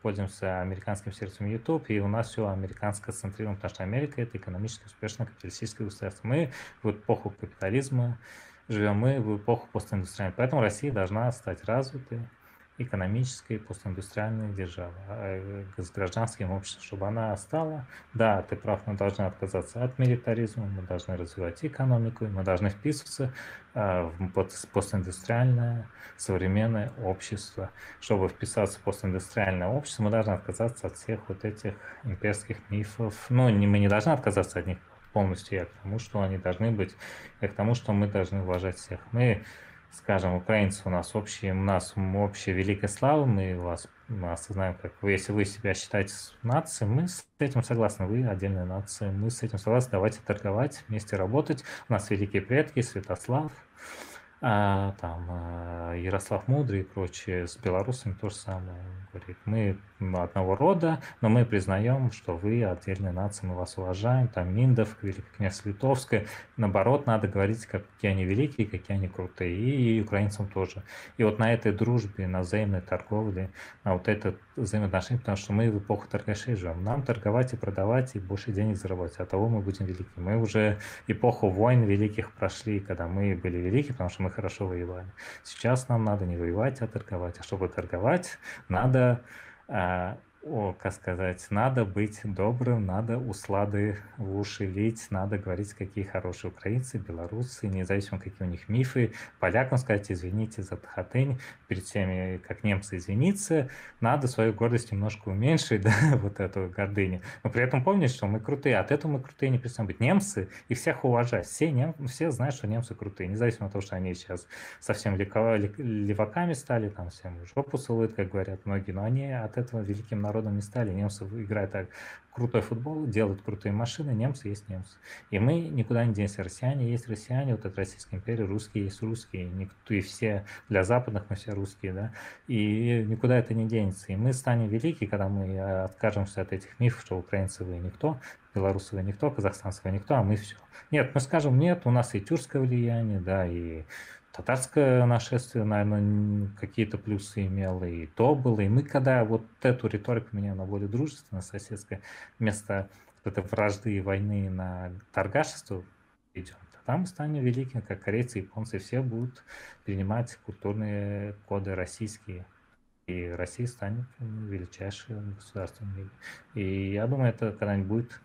пользуемся американским сердцем YouTube, и у нас все американское центрировано, потому что Америка – это экономически успешное капиталистическое государство. Мы в эпоху капитализма живем, мы в эпоху постиндустриальной. Поэтому Россия должна стать развитой, экономической, постиндустриальной державы, с а, э, гражданским обществом, чтобы она стала, да, ты прав, мы должны отказаться от милитаризма, мы должны развивать экономику, мы должны вписываться а, в постиндустриальное современное общество. Чтобы вписаться в постиндустриальное общество, мы должны отказаться от всех вот этих имперских мифов. Ну, мы не должны отказаться от них полностью, я а к тому, что они должны быть, я а к тому, что мы должны уважать всех. Мы скажем, украинцы у нас общие, у нас общая великая слава, мы вас мы осознаем, как вы, если вы себя считаете нацией, мы с этим согласны, вы отдельная нация, мы с этим согласны, давайте торговать, вместе работать, у нас великие предки, Святослав, а, там а, Ярослав Мудрый и прочие с белорусами то же самое. Говорит, мы одного рода, но мы признаем, что вы отдельная нация, мы вас уважаем. Там Миндов, Великокнязь Литовская. Наоборот, надо говорить, какие они великие, какие они крутые. И, и украинцам тоже. И вот на этой дружбе, на взаимной торговле, на вот это взаимоотношение, потому что мы в эпоху торгашей живем. Нам торговать и продавать, и больше денег заработать. От а того мы будем велики. Мы уже эпоху войн великих прошли, когда мы были велики, потому что мы мы хорошо воевали. Сейчас нам надо не воевать, а торговать. А чтобы торговать, надо а, о, как сказать, надо быть добрым, надо услады в уши лить, надо говорить, какие хорошие украинцы, белорусы, независимо, какие у них мифы, полякам сказать, извините за тхатынь, перед теми, как немцы извиниться, надо свою гордость немножко уменьшить, да, вот эту гордыню, но при этом помнить, что мы крутые, от этого мы крутые не перестанем быть немцы и всех уважать, все, нем... все знают, что немцы крутые, независимо от того, что они сейчас совсем леваками стали, там всем жопу целуют, как говорят многие, но они от этого великим народом не стали. Немцы играют так крутой футбол, делают крутые машины, немцы есть немцы. И мы никуда не денемся. Россияне есть россияне, вот это Российской империи, русские есть русские. Никто, и все для западных мы все русские, да. И никуда это не денется. И мы станем велики, когда мы э, откажемся от этих мифов, что украинцы вы никто, белорусы вы никто, казахстанцы вы никто, а мы все. Нет, мы скажем, нет, у нас и тюркское влияние, да, и татарское нашествие, наверное, какие-то плюсы имело, и то было. И мы, когда вот эту риторику меня на более дружественное соседское место это вражды и войны на торгашество идем, то там станем великим, как корейцы, японцы, все будут принимать культурные коды российские. И Россия станет величайшим государством И я думаю, это когда-нибудь будет.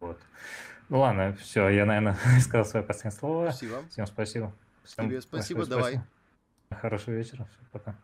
Вот. Ну ладно, все, я, наверное, сказал свое последнее слово. Спасибо. Всем спасибо. Тебе спасибо, спасибо давай. Хорошего вечера, все, пока.